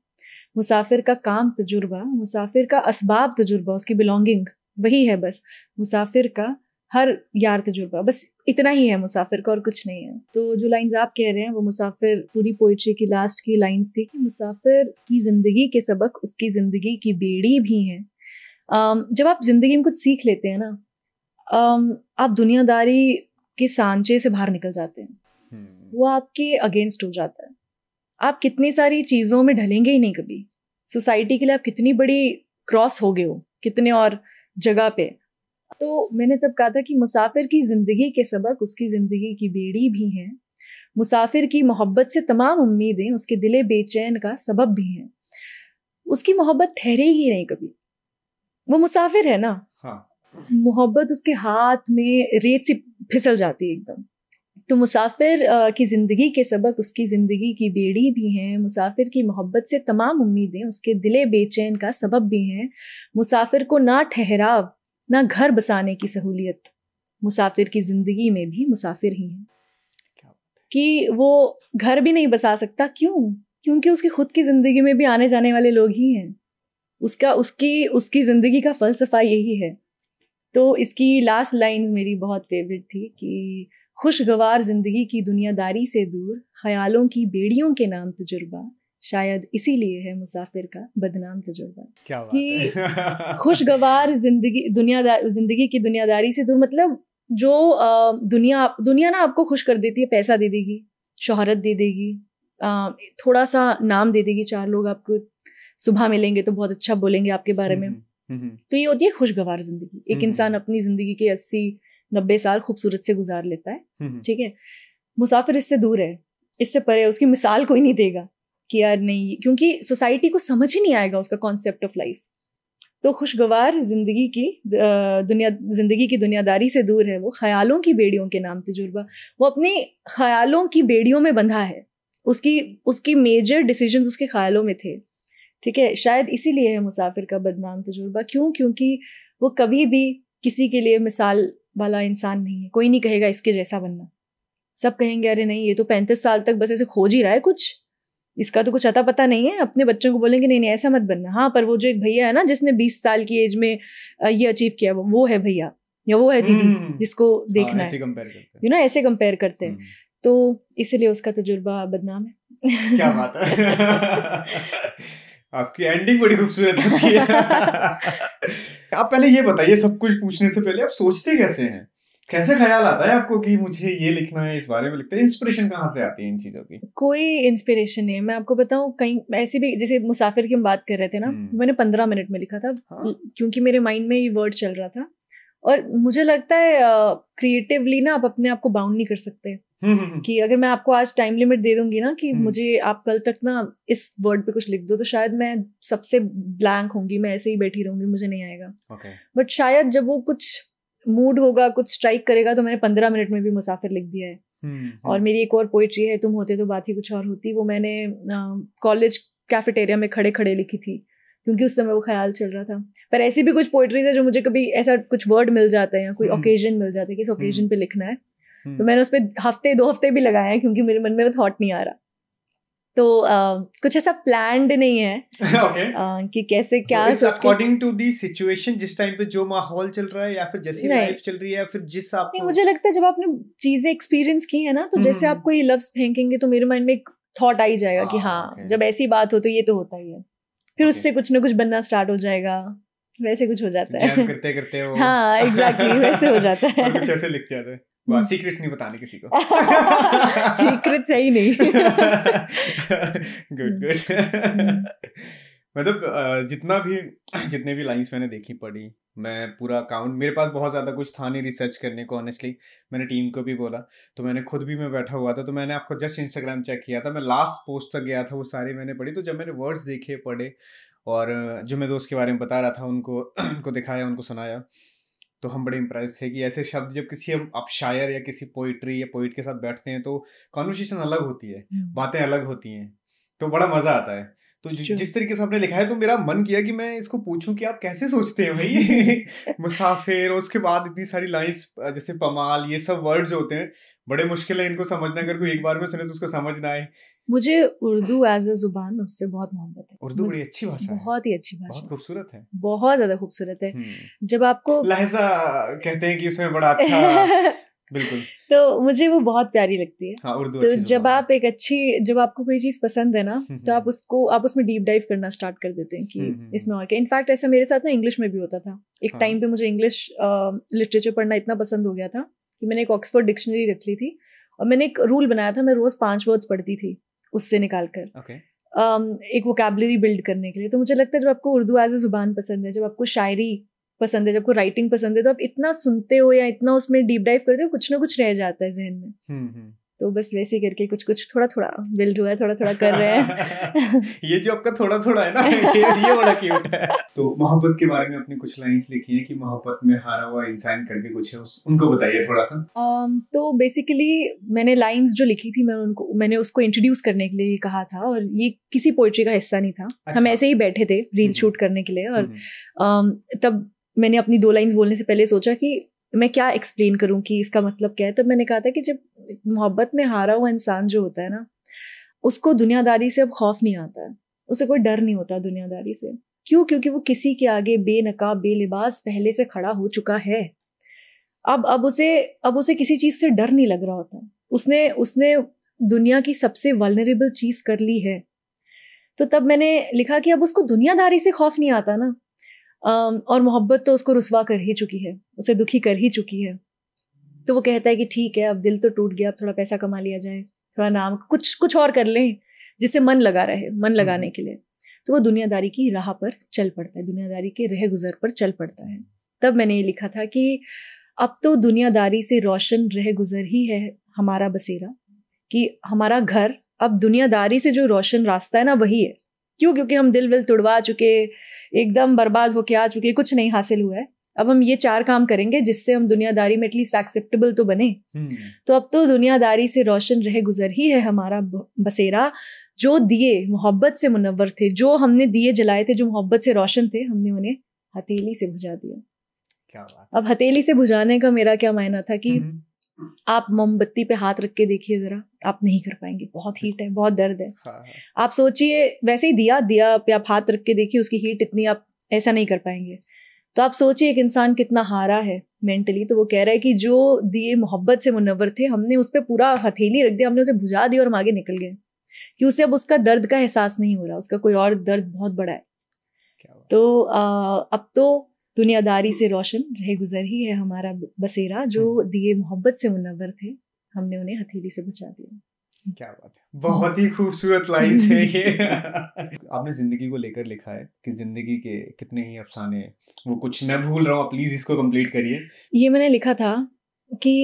मुसाफिर का काम तजुर्बा मुसाफिर का इसबाब तजुर्बा उसकी बिलोंगिंग वही है बस मुसाफिर का हर यार तजुर्बा बस इतना ही है मुसाफिर का और कुछ नहीं है तो जो लाइंस आप कह रहे हैं वो मुसाफिर पूरी पोइट्री की लास्ट की लाइंस थी कि मुसाफिर की ज़िंदगी के सबक उसकी ज़िंदगी की बेड़ी भी हैं जब आप जिंदगी में कुछ सीख लेते हैं ना आप दुनियादारी के सांचे से बाहर निकल जाते हैं hmm. वो आपके अगेंस्ट हो जाता है आप कितनी सारी चीज़ों में ढलेंगे ही नहीं कभी सोसाइटी के लिए आप कितनी बड़ी क्रॉस हो गए हो कितने और जगह पे तो मैंने तब कहा था कि मुसाफिर की ज़िंदगी के सबक उसकी ज़िंदगी की बेड़ी भी हैं मुसाफिर की मोहब्बत से तमाम उम्मीदें उसके दिले बेचैन का सबब भी हैं उसकी मोहब्बत ठहरेगी नहीं कभी वो मुसाफिर है ना हाँ। मोहब्बत उसके हाथ में रेत से फिसल जाती है एकदम तो मुसाफिर की ज़िंदगी के सबक उसकी ज़िंदगी की बेड़ी भी हैं मुसाफिर की मोहब्बत से तमाम उम्मीदें उसके दिले बेचैन का सबब भी हैं मुसाफिर को ना ठहराव ना घर बसाने की सहूलियत मुसाफिर की ज़िंदगी में भी मुसाफिर ही हैं कि वो घर भी नहीं बसा सकता क्यों क्योंकि उसकी खुद की ज़िंदगी में भी आने जाने वाले लोग ही हैं उसका उसकी उसकी ज़िंदगी का फ़लसफ़ा यही है तो इसकी लास्ट लाइंस मेरी बहुत फेवरेट थी कि खुशगवार ज़िंदगी की दुनियादारी से दूर ख्यालों की बेड़ियों के नाम तजुर्बा शायद इसीलिए है मुसाफिर का बदनाम तजुर्बा क्या बात कि <laughs> खुशगवार ज़िंदगी दुनियादार ज़िंदगी की दुनियादारी से दूर मतलब जो दुनिया दुनिया ना आपको खुश कर देती है पैसा दे देगी शोहरत दे देगी थोड़ा सा नाम दे देगी चार लोग आपको सुबह मिलेंगे तो बहुत अच्छा बोलेंगे आपके बारे में हम्म, हम्म, हम्म। तो ये होती है खुशगवार जिंदगी एक इंसान अपनी जिंदगी के अस्सी नब्बे साल खूबसूरत से गुजार लेता है ठीक है मुसाफिर इससे दूर है इससे परे उसकी मिसाल कोई नहीं देगा कि यार नहीं क्योंकि सोसाइटी को समझ ही नहीं आएगा उसका कॉन्सेप्ट ऑफ लाइफ तो खुशगवार जिंदगी की दुनिया जिंदगी की दुनियादारी से दूर है वो ख्यालों की बेड़ियों के नाम तजुर्बा वो अपने ख्यालों की बेड़ियों में बंधा है उसकी उसकी मेजर डिसीजन उसके ख्यालों में थे ठीक है शायद इसीलिए है मुसाफिर का बदनाम तजुर्बा क्यों क्योंकि वो कभी भी किसी के लिए मिसाल वाला इंसान नहीं है कोई नहीं कहेगा इसके जैसा बनना सब कहेंगे अरे नहीं ये तो पैंतीस साल तक बस ऐसे खोज ही रहा है कुछ इसका तो कुछ अता पता नहीं है अपने बच्चों को बोलेंगे नहीं नहीं ऐसा मत बनना हाँ पर वो जो एक भैया है ना जिसने बीस साल की एज में ये अचीव किया वो वो है भैया या वो है दीदी हम्म। जिसको हाँ, देखना यू ना ऐसे कंपेयर करते हैं हम्म। तो इसीलिए उसका तजुर्बा बदनाम है क्या बात है <laughs> <laughs> आपकी एंडिंग बड़ी खूबसूरत होती है <laughs> आप पहले ये बताइए सब कुछ पूछने से पहले आप सोचते कैसे हैं कैसे ख्याल आता है आपको कि मुझे ये लिखना है इस बारे में लिखते हैं इंस्पिरेशन कहाँ से आती है इन चीज़ों की कोई इंस्पिरेशन नहीं है मैं आपको बताऊँ कहीं ऐसे भी जैसे मुसाफिर की हम बात कर रहे थे ना हम्म। मैंने पंद्रह मिनट में लिखा था हाँ? क्योंकि मेरे माइंड में ये वर्ड चल रहा था और मुझे लगता है क्रिएटिवली uh, ना आप अपने आप को बाउंड नहीं कर सकते हम्म, हम्म, हम्म। कि अगर मैं आपको आज टाइम लिमिट दे दूंगी ना कि मुझे आप कल तक ना इस वर्ड पे कुछ लिख दो तो शायद मैं सबसे ब्लैंक होंगी मैं ऐसे ही बैठी रहूंगी मुझे नहीं आएगा बट okay. शायद जब वो कुछ मूड होगा कुछ स्ट्राइक करेगा तो मैंने पंद्रह मिनट में भी मुसाफिर लिख दिया है और मेरी एक और पोइट्री है तुम होते तो बात ही कुछ और होती वो मैंने कॉलेज कैफेटेरिया में खड़े खड़े लिखी थी क्योंकि उस समय वो ख्याल चल रहा था पर ऐसी भी कुछ पोइट्रीज है जो मुझे कभी ऐसा कुछ वर्ड मिल जाता है या कोई ओकेजन हम्म। मिल जाता है कि इस ओकेजन पे लिखना है हम्म। तो मैंने उस पर हफ्ते दो हफ्ते भी लगाए हैं क्योंकि मेरे मन में वो थॉट नहीं आ रहा तो uh, कुछ ऐसा प्लान्ड नहीं है <laughs> okay. uh, कि कैसे क्या अकॉर्डिंग टू दी सिचुएशन जिस टाइम पे जो माहौल चल रहा है या फिर जैसी लाइफ चल रही है या फिर जिस आप नहीं मुझे लगता है जब आपने चीजें एक्सपीरियंस की है ना तो जैसे हम्म। आप कोई लव्स फेंकेंगे तो मेरे माइंड में एक थॉट आ ही जाएगा कि ah, हाँ जब ऐसी बात हो तो ये तो होता ही है फिर उससे कुछ ना कुछ बनना स्टार्ट हो जाएगा वैसे कुछ हो जाता है करते करते वो हाँ एग्जैक्टली exactly, वैसे हो जाता है कुछ ऐसे लिख जाते हैं सीक्रेट्स हम्म। नहीं बताने किसी को सीक्रेट्स है ही नहीं गुड <laughs> गुड मतलब जितना भी <clears throat> जितने भी लाइंस मैंने देखी पढ़ी मैं पूरा अकाउंट मेरे पास बहुत ज़्यादा कुछ था नहीं रिसर्च करने को ऑनेस्टली मैंने टीम को भी बोला तो मैंने खुद भी मैं बैठा हुआ था तो मैंने आपको जस्ट इंस्टाग्राम चेक किया था मैं लास्ट पोस्ट तक गया था वो सारे मैंने पढ़ी तो जब मैंने वर्ड्स देखे पढ़े और जो मैं दोस्त के बारे में बता रहा था उनको <clears throat> उनको दिखाया उनको सुनाया तो हम बड़े इंप्रेस थे कि ऐसे शब्द जब किसी हम आप शायर या किसी पोइट्री या पोइट के साथ बैठते हैं तो कॉन्वर्सेशन अलग होती है हम्म। बातें अलग होती हैं तो बड़ा मज़ा आता है तो अच्छा। जिस तरीके से आपने लिखा है तो मेरा मन किया कि मैं इसको पूछूं कि आप कैसे सोचते हैं भाई <laughs> मुसाफिर और उसके बाद इतनी सारी लाइंस जैसे पमाल ये सब वर्ड्स होते हैं बड़े मुश्किल है इनको समझना अगर कोई एक बार में सुने तो उसको समझ ना आए मुझे उर्दू एज ए जुबान उससे बहुत मोहब्बत है उर्दू बड़ी अच्छी भाषा बहुत ही अच्छी भाषा बहुत खूबसूरत है बहुत ज्यादा खूबसूरत है हम्म। जब आपको लहजा कहते हैं कि उसमें बड़ा अच्छा <laughs> बिल्कुल तो मुझे वो बहुत प्यारी लगती है हाँ, तो जब आप एक अच्छी जब आपको कोई चीज़ पसंद है ना हम्म, तो हम्म। आप उसको आप उसमें डीप डाइव करना स्टार्ट कर देते हैं कि हम्म, इसमें और क्या इनफैक्ट ऐसा मेरे साथ ना इंग्लिश में भी होता था एक हाँ. टाइम पे मुझे इंग्लिश लिटरेचर पढ़ना इतना पसंद हो गया था कि मैंने एक ऑक्सफोर्ड डिक्शनरी रख ली थी और मैंने एक रूल बनाया था मैं रोज़ पाँच वर्ड्स पढ़ती थी उससे निकाल कर एक वोकेबलरी बिल्ड करने के लिए तो मुझे लगता है जब आपको उर्दू एज ए ज़ुबान पसंद है जब आपको शायरी पसंद है जब को राइटिंग पसंद है तो आप इतना सुनते हो या इतना उसमें डीप डाइव करते हो कुछ ना कुछ रह जाता है जहन में हम्म, हम्म। तो बस वैसे करके कुछ कुछ थोड़ा थोड़ा बिल्ड हुआ है थोड़ा थोड़ा कर रहे हैं <laughs> ये जो आपका थोड़ा थोड़ा है ना ये ये बड़ा क्यूट है तो मोहब्बत के बारे में अपने कुछ लाइंस लिखी है कि मोहब्बत में हारा हुआ इंसान करके कुछ है उस, उनको बताइए थोड़ा सा um, तो बेसिकली मैंने लाइंस जो लिखी थी मैं उनको मैंने उसको इंट्रोड्यूस करने के लिए कहा था और ये किसी पोइट्री का हिस्सा नहीं था अच्छा। हम ऐसे ही बैठे थे रील शूट हम्म, करने के लिए और तब मैंने अपनी दो लाइंस बोलने से पहले सोचा कि मैं क्या एक्सप्लेन करूँ कि इसका मतलब क्या है तो मैंने कहा था कि जब मोहब्बत में हारा हुआ इंसान जो होता है ना उसको दुनियादारी से अब खौफ नहीं आता उसे कोई डर नहीं होता दुनियादारी से क्यों क्योंकि वो किसी के आगे बेनकाब बेलिबास पहले से खड़ा हो चुका है अब अब उसे अब उसे किसी चीज़ से डर नहीं लग रहा होता उसने उसने दुनिया की सबसे वलनरेबल चीज़ कर ली है तो तब मैंने लिखा कि अब उसको दुनियादारी से खौफ नहीं आता ना और मोहब्बत तो उसको रुसवा कर ही चुकी है उसे दुखी कर ही चुकी है तो वो कहता है कि ठीक है अब दिल तो टूट गया अब थोड़ा पैसा कमा लिया जाए थोड़ा नाम कुछ कुछ और कर लें जिससे मन लगा रहे मन हम्म। लगाने के लिए तो वो दुनियादारी की राह पर चल पड़ता है दुनियादारी के रह गुजर पर चल पड़ता है तब मैंने ये लिखा था कि अब तो दुनियादारी से रोशन रह गुजर ही है हमारा बसेरा कि हमारा घर अब दुनियादारी से जो रोशन रास्ता है ना वही है क्यों क्योंकि हम दिल विल तुड़वा चुके एकदम बर्बाद होके आ चुके कुछ नहीं हासिल हुआ है अब हम ये चार काम करेंगे जिससे हम दुनियादारी में एटलीस्ट एक्सेप्टेबल तो बने हम्म। तो अब तो दुनियादारी से रोशन रहे गुजर ही है हमारा बसेरा जो दिए मोहब्बत से मुनवर थे जो हमने दिए जलाए थे जो मोहब्बत से रोशन थे हमने उन्हें हथेली से बुझा दिया क्या बात अब हथेली से बुझाने का मेरा क्या मायना था कि हम्म। आप मोमबत्ती पे हाथ रख के देखिए जरा आप नहीं कर पाएंगे बहुत हीट है बहुत दर्द है हाँ, हाँ। आप सोचिए वैसे ही दिया दिया पे आप हाथ रख के देखिए उसकी हीट इतनी आप ऐसा नहीं कर पाएंगे तो आप सोचिए एक इंसान कितना हारा है मेंटली तो वो कह रहा है कि जो दिए मोहब्बत से मुनवर थे हमने उस पर पूरा हथेली रख दिया हमने उसे बुझा दिया और हम आगे निकल गए कि उसे अब उसका दर्द का एहसास नहीं हो रहा उसका कोई और दर्द बहुत बड़ा है तो आ, अब तो दुनियादारी से रोशन रह गुजर ही है हमारा बसेरा जो हाँ। दिए मोहब्बत से मुनवर थे हमने उन्हें हथेली से बचा दिया क्या बात है बहुत ही खूबसूरत लाइन है ये <laughs> आपने जिंदगी को लेकर लिखा है कि जिंदगी के कितने ही अफसाने वो कुछ मैं भूल रहा हूँ प्लीज इसको कंप्लीट करिए ये मैंने लिखा था कि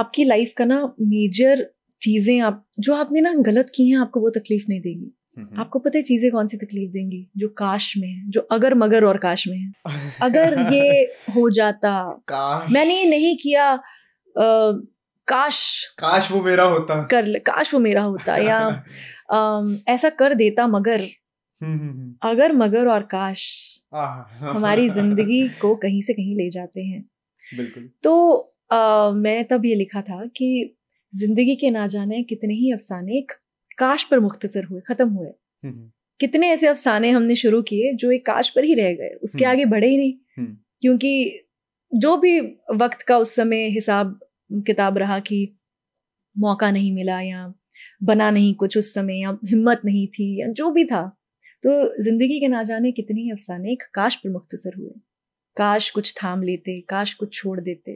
आपकी लाइफ का ना मेजर चीजें आप जो आपने ना गलत की हैं आपको वो तकलीफ नहीं देगी आपको पता है चीजें कौन सी तकलीफ देंगी जो काश में है जो अगर मगर और काश में है अगर ये <laughs> हो जाता काश मैंने ये नहीं किया आ, काश काश वो मेरा होता कर काश वो मेरा होता या आ, <laughs> ऐसा कर देता मगर अगर मगर और काश हमारी <laughs> जिंदगी को कहीं से कहीं ले जाते हैं बिल्कुल तो आ, मैंने तब ये लिखा था कि जिंदगी के ना जाने कितने ही अफसाने एक काश पर मुख्तसर हुए खत्म हुए हम्म। कितने ऐसे अफसाने हमने शुरू किए जो एक काश पर ही रह गए उसके हम्म। आगे बढ़े ही नहीं हम्म। क्योंकि जो भी वक्त का उस समय हिसाब किताब रहा कि मौका नहीं मिला या बना नहीं कुछ उस समय या हिम्मत नहीं थी या जो भी था तो जिंदगी के ना जाने कितने ही अफसाने एक काश पर मुख्तसर हुए काश कुछ थाम लेते काश कुछ छोड़ देते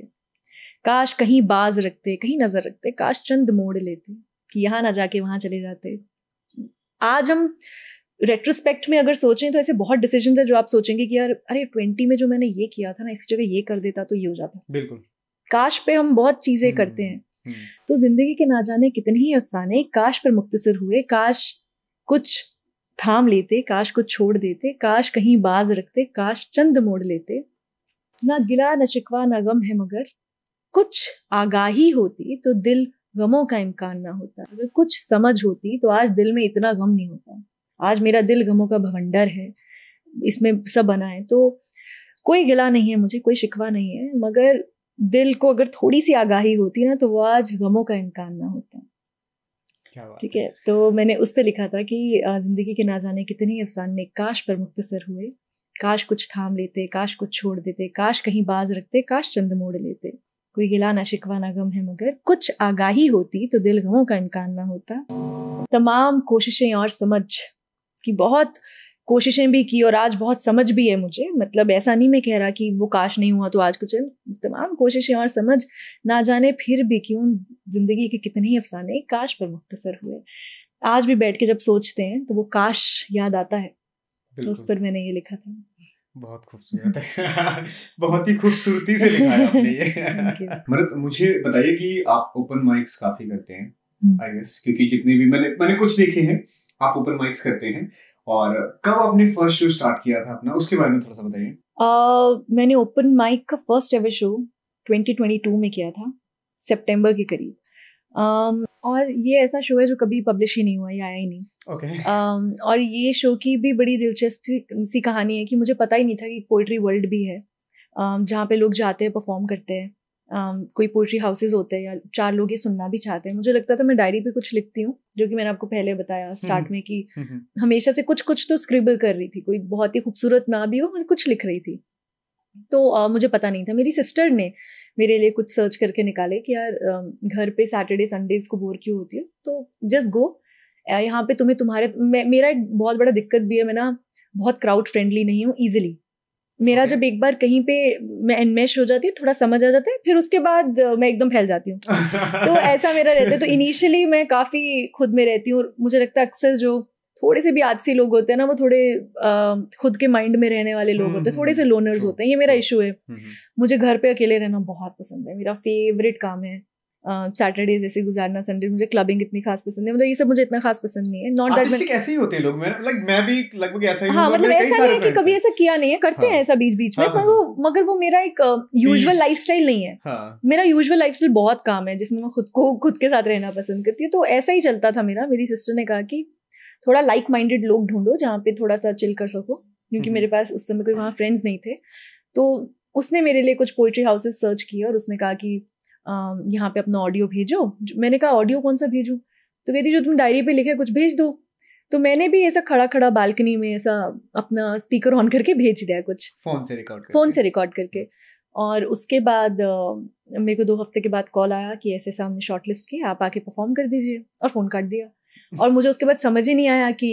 काश कहीं बाज रखते कहीं नजर रखते काश चंद मोड़ लेते कि यहाँ ना जाके वहाँ चले जाते आज हम रेट्रोस्पेक्ट में अगर सोचें तो ऐसे बहुत डिसीजन है जो आप सोचेंगे कि यार अरे ट्वेंटी में जो मैंने ये किया था ना इसकी जगह ये कर देता तो ये हो जाता बिल्कुल काश पे हम बहुत चीजें हम्म, करते हैं हम्म। तो जिंदगी के ना जाने कितने ही अफसाने काश पर मुख्तसर हुए काश कुछ थाम लेते काश कुछ छोड़ देते काश कहीं बाज रखते काश चंद मोड़ लेते ना गिला ना शिकवा ना गम है मगर कुछ आगाही होती तो दिल गमों का इम्कान ना होता अगर कुछ समझ होती तो आज दिल में इतना गम नहीं होता आज मेरा दिल गमों का भवंडर है इसमें सब बना है तो कोई गिला नहीं है मुझे कोई शिकवा नहीं है मगर दिल को अगर थोड़ी सी आगाही होती ना तो वो आज गमों का इम्कान ना होता ठीक है तो मैंने उस पर लिखा था कि ज़िंदगी के ना जाने कितने अफसान ने काश पर मुख्तसर हुए काश कुछ थाम लेते काश कुछ छोड़ देते काश कहीं बाज रखते काश चंद मोड़ लेते कोई शिकवा शिकवाना गम है मगर कुछ आगाही होती तो दिल गमों का इम्कान ना होता तमाम कोशिशें और समझ की बहुत कोशिशें भी की और आज बहुत समझ भी है मुझे मतलब ऐसा नहीं मैं कह रहा कि वो काश नहीं हुआ तो आज कुछ तमाम कोशिशें और समझ ना जाने फिर भी क्यों जिंदगी के कितने ही अफसाने काश पर मुख्तसर हुए आज भी बैठ के जब सोचते हैं तो वो काश याद आता है तो उस पर मैंने ये लिखा था बहुत खूबसूरत है <laughs> बहुत ही खूबसूरती से लिखा है आपने ये मरत मुझे बताइए कि आप ओपन माइक्स काफी करते हैं आई हम्म। गेस क्योंकि जितने भी मैंने मैंने कुछ देखे हैं आप ओपन माइक्स करते हैं और कब आपने फर्स्ट शो स्टार्ट किया था अपना उसके बारे में थोड़ा सा बताइए uh, मैंने ओपन माइक का फर्स्ट एवर शो 2022 में किया था सितंबर के करीब um, और ये ऐसा शो है जो कभी पब्लिश ही नहीं हुआ ये आया ही नहीं ओके okay. um, और ये शो की भी बड़ी दिलचस्प सी कहानी है कि मुझे पता ही नहीं था कि पोइट्री वर्ल्ड भी है um, जहाँ पे लोग जाते हैं परफॉर्म करते हैं um, कोई पोइट्री हाउसेज होते हैं या चार लोग ये सुनना भी चाहते हैं मुझे लगता था मैं डायरी पे कुछ लिखती हूँ जो कि मैंने आपको पहले बताया स्टार्ट हम्म। में कि हम्म, हम्म। हमेशा से कुछ कुछ तो स्क्रिबल कर रही थी कोई बहुत ही खूबसूरत ना भी हो मैं कुछ लिख रही थी तो uh, मुझे पता नहीं था मेरी सिस्टर ने मेरे लिए कुछ सर्च करके निकाले कि यार घर पे सैटरडे संडेज को बोर क्यों होती है तो जस्ट गो यहाँ पे तुम्हें तुम्हारे मेरा एक बहुत बड़ा दिक्कत भी है मैं ना बहुत क्राउड फ्रेंडली नहीं हूँ ईजिली मेरा okay. जब एक बार कहीं पे मैं इनमेश हो जाती हूँ थोड़ा समझ आ जाता है फिर उसके बाद मैं एकदम फैल जाती हूँ <laughs> तो ऐसा मेरा रहता है तो इनिशियली मैं काफ़ी खुद में रहती हूँ और मुझे लगता है अक्सर जो थोड़े से भी आदसी लोग होते हैं ना वो थोड़े आ, खुद के माइंड में रहने वाले लोग हम्म, होते हैं हम्म, थोड़े से लोनर्स हम्म, होते हैं ये मेरा इशू है मुझे घर पे अकेले रहना बहुत पसंद है मेरा फेवरेट काम है सैटरडे uh, जैसे गुजारना संडे मुझे क्लबिंग इतनी खास पसंद है मतलब ये सब मुझे इतना खास पसंद नहीं है नॉट दैट ऐसे ही होते लोग मेरा लाइक मैं भी लगभग ऐसा ही हाँ, मतलब ऐसा नहीं है कि कभी ऐसा किया नहीं है करते हैं हाँ। ऐसा बीच बीच में हाँ, पर हाँ, वो मगर वो मेरा एक यूजुअल लाइफस्टाइल नहीं है मेरा यूजुअल लाइफस्टाइल बहुत काम है जिसमें मैं खुद को खुद के साथ रहना पसंद करती हूँ तो ऐसा ही चलता था मेरा मेरी सिस्टर ने कहा कि थोड़ा लाइक माइंडेड लोग ढूंढो जहाँ पे थोड़ा सा चिल कर सको क्योंकि हम्म। मेरे पास उस समय कोई वहाँ फ्रेंड्स नहीं थे तो उसने मेरे लिए कुछ पोइट्री हाउसेस सर्च किए और उसने कहा कि यहाँ पे अपना ऑडियो भेजो मैंने कहा ऑडियो कौन सा भेजूँ तो कहती जो तुम डायरी पे लिखे कुछ भेज दो तो मैंने भी ऐसा खड़ा खड़ा बालकनी में ऐसा अपना स्पीकर ऑन करके भेज दिया कुछ फोन से रिकॉर्ड फोन से रिकॉर्ड करके हम्म। और उसके बाद मेरे को दो हफ्ते के बाद कॉल आया कि ऐसे सामने शॉर्टलिस्ट किया आप आके परफॉर्म कर दीजिए और फ़ोन काट दिया और मुझे उसके बाद समझ ही नहीं आया कि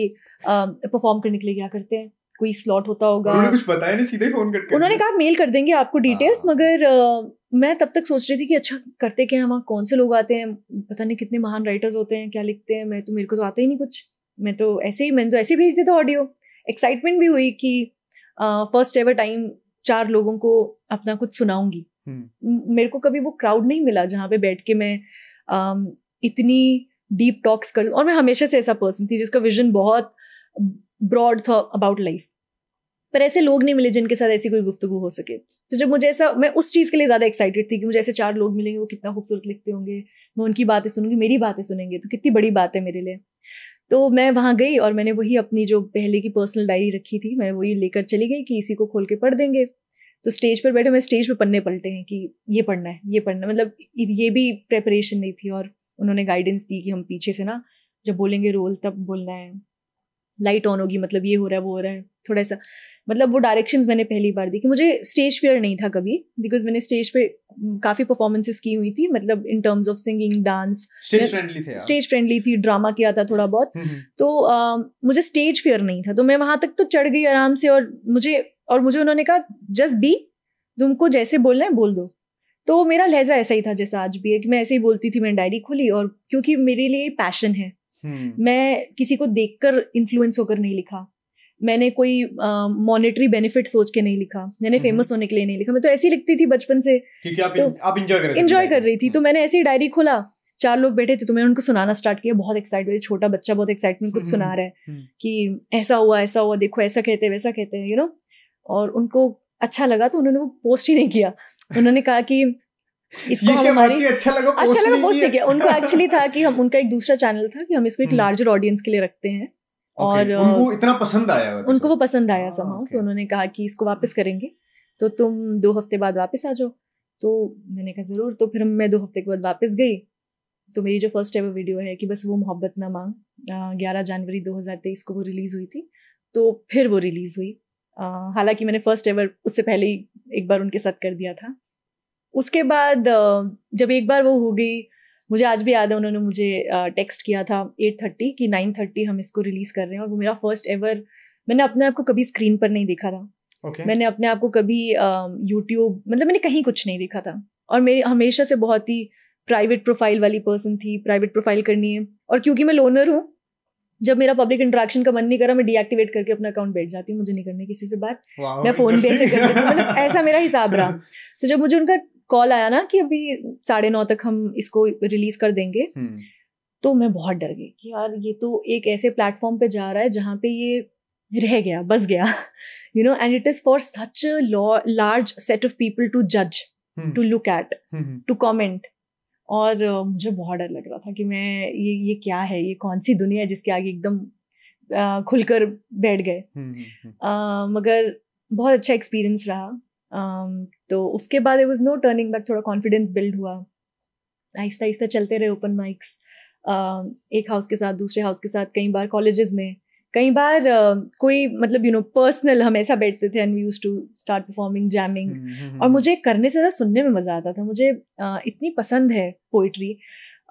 परफॉर्म करने के लिए क्या करते हैं कोई स्लॉट होता होगा उन्होंने कुछ बताया नहीं सीधे फोन करके उन्होंने कहा मेल कर देंगे आपको डिटेल्स हाँ। मगर आ, मैं तब तक सोच रही थी कि अच्छा करते क्या वहाँ कौन से लोग आते हैं पता नहीं कितने महान राइटर्स होते हैं क्या लिखते हैं मैं तो मेरे को तो आता ही नहीं कुछ मैं तो ऐसे ही मैंने तो ऐसे भेज दिया था ऑडियो एक्साइटमेंट भी हुई कि फर्स्ट एवर टाइम चार लोगों को अपना कुछ सुनाऊंगी हम्म। मेरे को कभी वो क्राउड नहीं मिला जहाँ पे बैठ के मैं इतनी डीप टॉक्स कर और मैं हमेशा से ऐसा पर्सन थी जिसका विजन बहुत ब्रॉड था अबाउट लाइफ पर ऐसे लोग नहीं मिले जिनके साथ ऐसी कोई गुफ्तु हो सके तो जब मुझे ऐसा मैं उस चीज़ के लिए ज़्यादा एक्साइटेड थी कि मुझे ऐसे चार लोग मिलेंगे वो कितना खूबसूरत लिखते होंगे मैं उनकी बातें सुनूंगी मेरी बातें सुनेंगे तो कितनी बड़ी बात है मेरे लिए तो मैं वहाँ गई और मैंने वही अपनी जो पहले की पर्सनल डायरी रखी थी मैं वही लेकर चली गई कि इसी को खोल के पढ़ देंगे तो स्टेज पर बैठे मैं स्टेज पर पन्ने पलटे हैं कि ये पढ़ना है ये पढ़ना मतलब ये भी प्रेपरेशन नहीं थी और उन्होंने गाइडेंस दी कि हम पीछे से ना जब बोलेंगे रोल तब बोलना है लाइट ऑन होगी मतलब ये हो रहा है वो हो रहा है थोड़ा सा मतलब वो डायरेक्शंस मैंने पहली बार दी कि मुझे स्टेज फेयर नहीं था कभी बिकॉज मैंने स्टेज पे काफ़ी परफॉर्मेंसेस की हुई थी मतलब in terms of singing dance stage friendly थे स्टेज फ्रेंडली थी ड्रामा किया था थोड़ा बहुत हम्म, हम्म। तो आ, मुझे स्टेज फेयर नहीं था तो मैं वहाँ तक तो चढ़ गई आराम से और मुझे और मुझे उन्होंने कहा जस्ट बी तुमको जैसे बोलना है बोल दो तो मेरा लहजा ऐसा ही था जैसा आज भी है कि मैं ऐसे ही बोलती थी मैंने डायरी खोली और क्योंकि मेरे लिए पैशन है हम्म। मैं किसी को देखकर इन्फ्लुएंस होकर नहीं लिखा मैंने कोई मॉनेटरी uh, बेनिफिट सोच के नहीं लिखा मैंने फेमस हम्म। होने के लिए नहीं लिखा मैं तो ऐसे ही लिखती थी बचपन से क्योंकि आप तो, आप इंजॉय कर रही इंजॉय कर रही थी तो हाँ। मैंने ऐसे ही डायरी खोला चार लोग बैठे थे तो मैंने उनको सुनाना स्टार्ट किया बहुत एक्साइटेड छोटा बच्चा बहुत एक्साइटमेंट कुछ सुना हम्म। रहा है कि ऐसा हुआ ऐसा हुआ देखो ऐसा कहते हैं वैसा कहते हैं यू नो और उनको अच्छा लगा तो उन्होंने वो पोस्ट ही नहीं किया उन्होंने कहा कि <laughs> इसको हम हमारी अच्छा लगा अच्छा लगा पोस्ट है उनको एक्चुअली था कि हम उनका एक दूसरा चैनल था कि हम इसको एक लार्जर हम्म। ऑडियंस के लिए रखते हैं और उनको इतना पसंद आया उनको वो पसंद आया समाओ हाँ, तो उन्होंने कहा कि इसको वापस करेंगे तो तुम दो हफ्ते बाद वापस आ जाओ तो मैंने कहा ज़रूर तो फिर मैं दो हफ्ते के बाद वापस गई तो मेरी जो फर्स्ट एवर वीडियो है कि बस वो मोहब्बत ना मांग ग्यारह जनवरी 2023 को वो रिलीज़ हुई थी तो फिर वो रिलीज़ हुई हालांकि मैंने फर्स्ट एवर उससे पहले ही एक बार उनके साथ कर दिया था उसके बाद uh, जब एक बार वो हो गई मुझे आज भी याद है उन्होंने मुझे टेक्स्ट किया था एट थर्टी कि नाइन थर्टी हम इसको रिलीज़ कर रहे हैं और वो मेरा फर्स्ट एवर मैंने अपने आप को कभी स्क्रीन पर नहीं देखा था okay. मैंने अपने आप को कभी यूट्यूब मतलब मैंने कहीं कुछ नहीं देखा था और मेरी हमेशा से बहुत ही प्राइवेट प्रोफाइल वाली पर्सन थी प्राइवेट प्रोफाइल करनी है और क्योंकि मैं लोनर हूँ जब मेरा पब्लिक इंटरेक्शन का मन नहीं करा मैं डीएक्टिवेट करके अपना अकाउंट बैठ जाती हूँ मुझे नहीं करने किसी से बात मैं फोन पे ऐसे मतलब ऐसा मेरा हिसाब रहा <laughs> तो जब मुझे उनका कॉल आया ना कि अभी साढ़े नौ तक हम इसको रिलीज कर देंगे हम्म। तो मैं बहुत डर गई कि यार ये तो एक ऐसे प्लेटफॉर्म पे जा रहा है जहाँ पे ये रह गया बस गया you know and it is for such large set of people to जज to look at to comment और मुझे बहुत डर लग रहा था कि मैं ये ये क्या है ये कौन सी दुनिया है जिसके आगे एकदम खुलकर बैठ गए हम्म, हम्म, हम्म। मगर बहुत अच्छा एक्सपीरियंस रहा तो उसके बाद it was no turning back थोड़ा कॉन्फिडेंस बिल्ड हुआ आहिस्ता आहिस्ता चलते रहे ओपन माइक्स एक हाउस के साथ दूसरे हाउस के साथ कई बार कॉलेजेस में कई बार uh, कोई मतलब यू नो पर्सनल हम ऐसा बैठते थे and we use to start performing jamming और मुझे करने से ज़्यादा सुनने में मज़ा आता था मुझे uh, इतनी पसंद है पोइट्री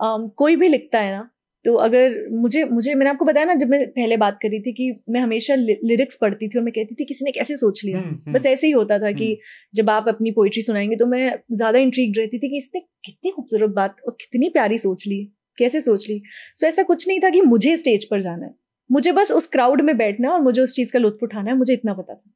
uh, कोई भी लिखता है ना तो अगर मुझे मुझे मैंने आपको बताया ना जब मैं पहले बात कर रही थी कि मैं हमेशा लिरिक्स पढ़ती थी और मैं कहती थी किसी ने कैसे सोच लिया हम्म, हम्म। बस ऐसे ही होता था कि हम्म। जब आप अपनी पोइट्री सुनाएंगे तो मैं ज़्यादा इंट्रीग्ड रहती थी कि इसने कितनी खूबसूरत बात और कितनी प्यारी सोच ली कैसे सोच ली सो so, ऐसा कुछ नहीं था कि मुझे स्टेज पर जाना है मुझे बस उस क्राउड में बैठना है और मुझे उस चीज़ का लुत्फ उठाना है मुझे इतना पता था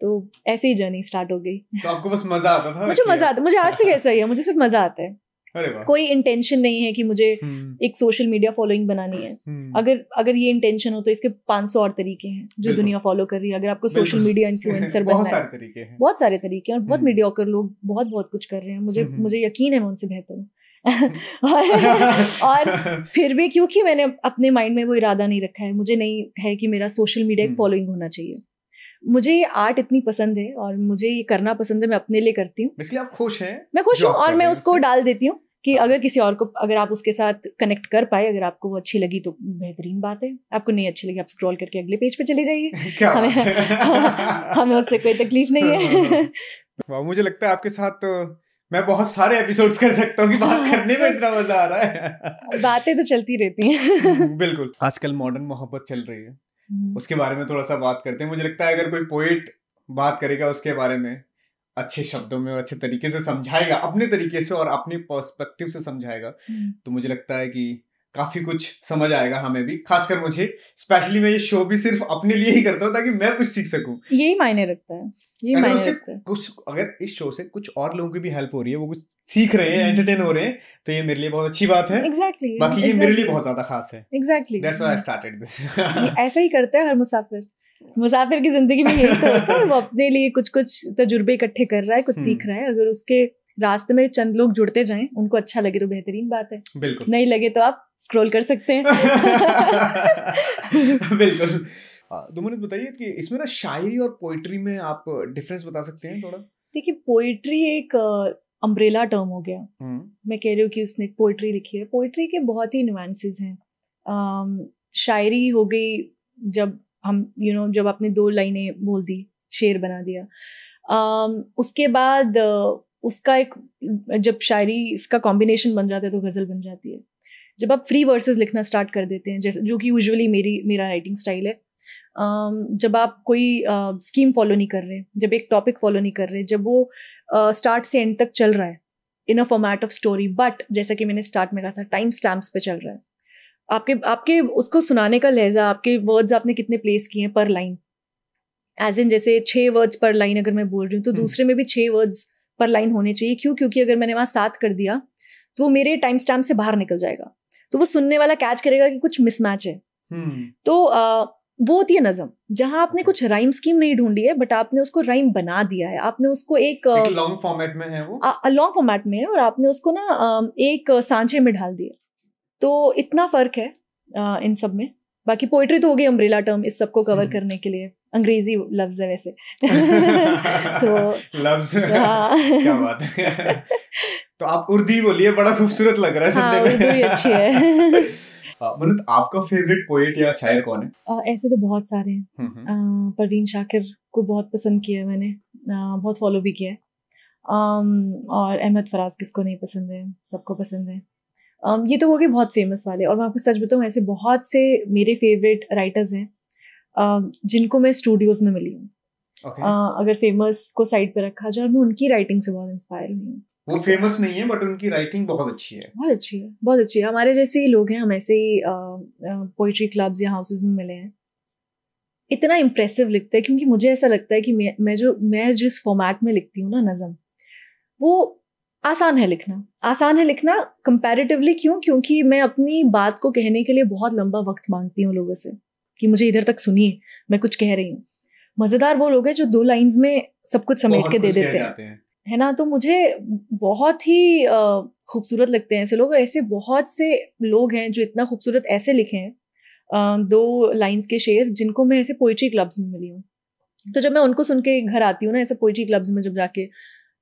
तो ऐसे ही जर्नी स्टार्ट हो गई तो आपको बस मजा आता था मुझे मजा आता मुझे आज तक ऐसा ही है मुझे सिर्फ मजा आता है कोई इंटेंशन नहीं है कि मुझे हम्म। एक सोशल मीडिया फॉलोइंग बनानी है हम्म। अगर अगर ये इंटेंशन हो तो इसके 500 और तरीके हैं जो दुनिया फॉलो कर रही है अगर आपको सोशल मीडिया इन्फ्लुएंसर बनना बहुत सारे तरीके हैं बहुत सारे तरीके हैं और बहुत मीडिया हम्म। लोग बहुत बहुत कुछ कर रहे हैं मुझे मुझे यकीन है मैं उनसे बेहतर हूँ <laughs> और <laughs> और फिर भी क्योंकि मैंने अपने माइंड में वो इरादा नहीं रखा है मुझे नहीं है कि मेरा सोशल मीडिया एक फॉलोइंग हम्म। होना चाहिए मुझे ये आर्ट इतनी पसंद है और मुझे ये करना पसंद है मैं अपने लिए करती हूँ आप खुश हैं मैं खुश हूँ और मैं उसको डाल देती हूँ कि हाँ। अगर किसी और को अगर आप उसके साथ कनेक्ट कर पाए अगर आपको वो अच्छी लगी तो बेहतरीन बात है आपको नहीं अच्छी लगी आप स्क्रॉल करके अगले पेज पे चले जाइए <laughs> हमें हमें उससे कोई तकलीफ नहीं है मुझे लगता है आपके साथ मैं बहुत सारे एपिसोड्स कर सकता हूँ कि बात हाँ। करने में इतना मजा आ रहा है बातें तो चलती रहती हैं हम्म, बिल्कुल आजकल मॉडर्न मोहब्बत चल रही है हम्म। उसके बारे में थोड़ा सा बात करते हैं मुझे लगता है अगर कोई पोइट बात करेगा उसके बारे में अच्छे शब्दों में और अच्छे तरीके से समझाएगा अपने तरीके से और अपने पर्सपेक्टिव से समझाएगा हम्म। तो मुझे लगता है कि काफी कुछ समझ आएगा हमें भी खासकर मुझे स्पेशली मैं ये शो भी सिर्फ अपने लिए ही करता हूँ ताकि मैं कुछ सीख सकूँ यही मायने रखता है ये अगर मायने कुछ अगर इस शो से कुछ और लोगों की भी हेल्प हो रही है वो कुछ सीख रहे हैं एंटरटेन हो रहे हैं तो ये मेरे लिए बहुत अच्छी बात है exactly, बाकी exactly. ये मेरे लिए बहुत ज्यादा खास है एग्जैक्टली exactly. ऐसा ही करता है हर मुसाफिर मुसाफिर की जिंदगी में यही तो होता है वो अपने लिए कुछ कुछ तजुर्बे इकट्ठे कर रहा है कुछ सीख हम्म। रहा है अगर उसके रास्ते में चंद लोग जुड़ते जाएं उनको अच्छा लगे तो बेहतरीन बात है बिल्कुल नहीं लगे तो आप स्क्रॉल कर सकते हैं <laughs> बिल्कुल हाँ, दोनों बताइए कि इसमें ना शायरी और पोइट्री में आप डिफरेंस बता सकते हैं थोड़ा देखिए पोइट्री एक अम्ब्रेला टर्म हो गया हम्म। मैं कह रही हूँ कि उसने पोइट्री लिखी है पोइट्री के बहुत ही नुमांसिस हैं शायरी हो गई जब हम यू नो जब आपने दो लाइनें बोल दी शेर बना दिया उसके बाद उसका एक जब शायरी इसका कॉम्बिनेशन बन जाता है तो गज़ल बन जाती है जब आप फ्री वर्सेस लिखना स्टार्ट कर देते हैं जैसे जो कि यूजुअली मेरी मेरा राइटिंग स्टाइल है जब आप कोई स्कीम फॉलो नहीं कर रहे जब एक टॉपिक फॉलो नहीं कर रहे जब वो स्टार्ट से एंड तक चल रहा है in a format of story but जैसा कि मैंने स्टार्ट में कहा था टाइम स्टैम्प्स पे चल रहा है आपके आपके उसको सुनाने का लहजा आपके वर्ड्स आपने कितने प्लेस किए हैं पर लाइन एज इन जैसे छः वर्ड्स पर लाइन अगर मैं बोल रही हूँ तो हम्म। दूसरे में भी छः वर्ड्स पर लाइन होने चाहिए क्यों क्योंकि अगर मैंने वहाँ सात कर दिया तो मेरे टाइम स्टैम्प से बाहर निकल जाएगा तो वो सुनने वाला कैच करेगा कि कुछ मिसमैच है हम्म। तो आ, वो होती है नजम जहां आपने कुछ राइम स्कीम नहीं ढूंढी है बट आपने उसको राइम बना दिया है आपने उसको एक लॉन्ग फॉर्मेट में है वो लॉन्ग फॉर्मेट में है और आपने उसको ना एक सांचे में ढाल दिया तो इतना फर्क है इन सब में बाकी पोइट्री तो हो गई अम्ब्रेला टर्म इस सबको कवर हम्म। करने के लिए अंग्रेजी लफ्ज है वैसे <laughs> <laughs> तो लफ्ज हाँ। क्या बात है <laughs> तो आप उर्दू बोलिए बड़ा खूबसूरत लग रहा है हाँ, सुनने हाँ, अच्छी है <laughs> हाँ, आपका फेवरेट पोएट या शायर कौन है आ, ऐसे तो बहुत सारे हैं हम्म, हम्म। परवीन शाकिर को बहुत पसंद किया है मैंने आ, बहुत फॉलो भी किया है और अहमद फराज किसको नहीं पसंद है सबको पसंद है आ, ये तो हो गए बहुत फेमस वाले और मैं आपको सच बताऊँ ऐसे बहुत से मेरे फेवरेट राइटर्स हैं जिनको मैं स्टूडियोज़ में मिली हूँ okay. अगर फेमस को साइड पर रखा जाए मैं उनकी राइटिंग से बहुत इंस्पायर हुई हूँ वो फेमस नहीं है बट उनकी राइटिंग बहुत अच्छी है बहुत अच्छी है बहुत अच्छी है हमारे जैसे ही लोग हैं हम ऐसे ही पोइट्री क्लब्स या हाउसेज में मिले हैं इतना इम्प्रेसिव लिखता है क्योंकि मुझे ऐसा लगता है कि मैं, मैं जो मैं जिस फॉर्मेट में लिखती हूँ ना नज़म वो आसान है लिखना आसान है लिखना कंपैरेटिवली क्यों क्योंकि मैं अपनी बात को कहने के लिए बहुत लंबा वक्त मांगती हूँ लोगों से कि मुझे इधर तक सुनिए मैं कुछ कह रही हूँ मज़ेदार वो लोग हैं जो दो लाइंस में सब कुछ समेट के दे देते हैं है ना तो मुझे बहुत ही खूबसूरत लगते हैं ऐसे लोग ऐसे बहुत से लोग हैं जो इतना खूबसूरत ऐसे लिखे हैं दो लाइंस के शेर जिनको मैं ऐसे पोइट्री क्लब्स में मिली हूँ तो जब मैं उनको सुन के घर आती हूँ ना ऐसे पोइट्री क्लब्स में जब जाके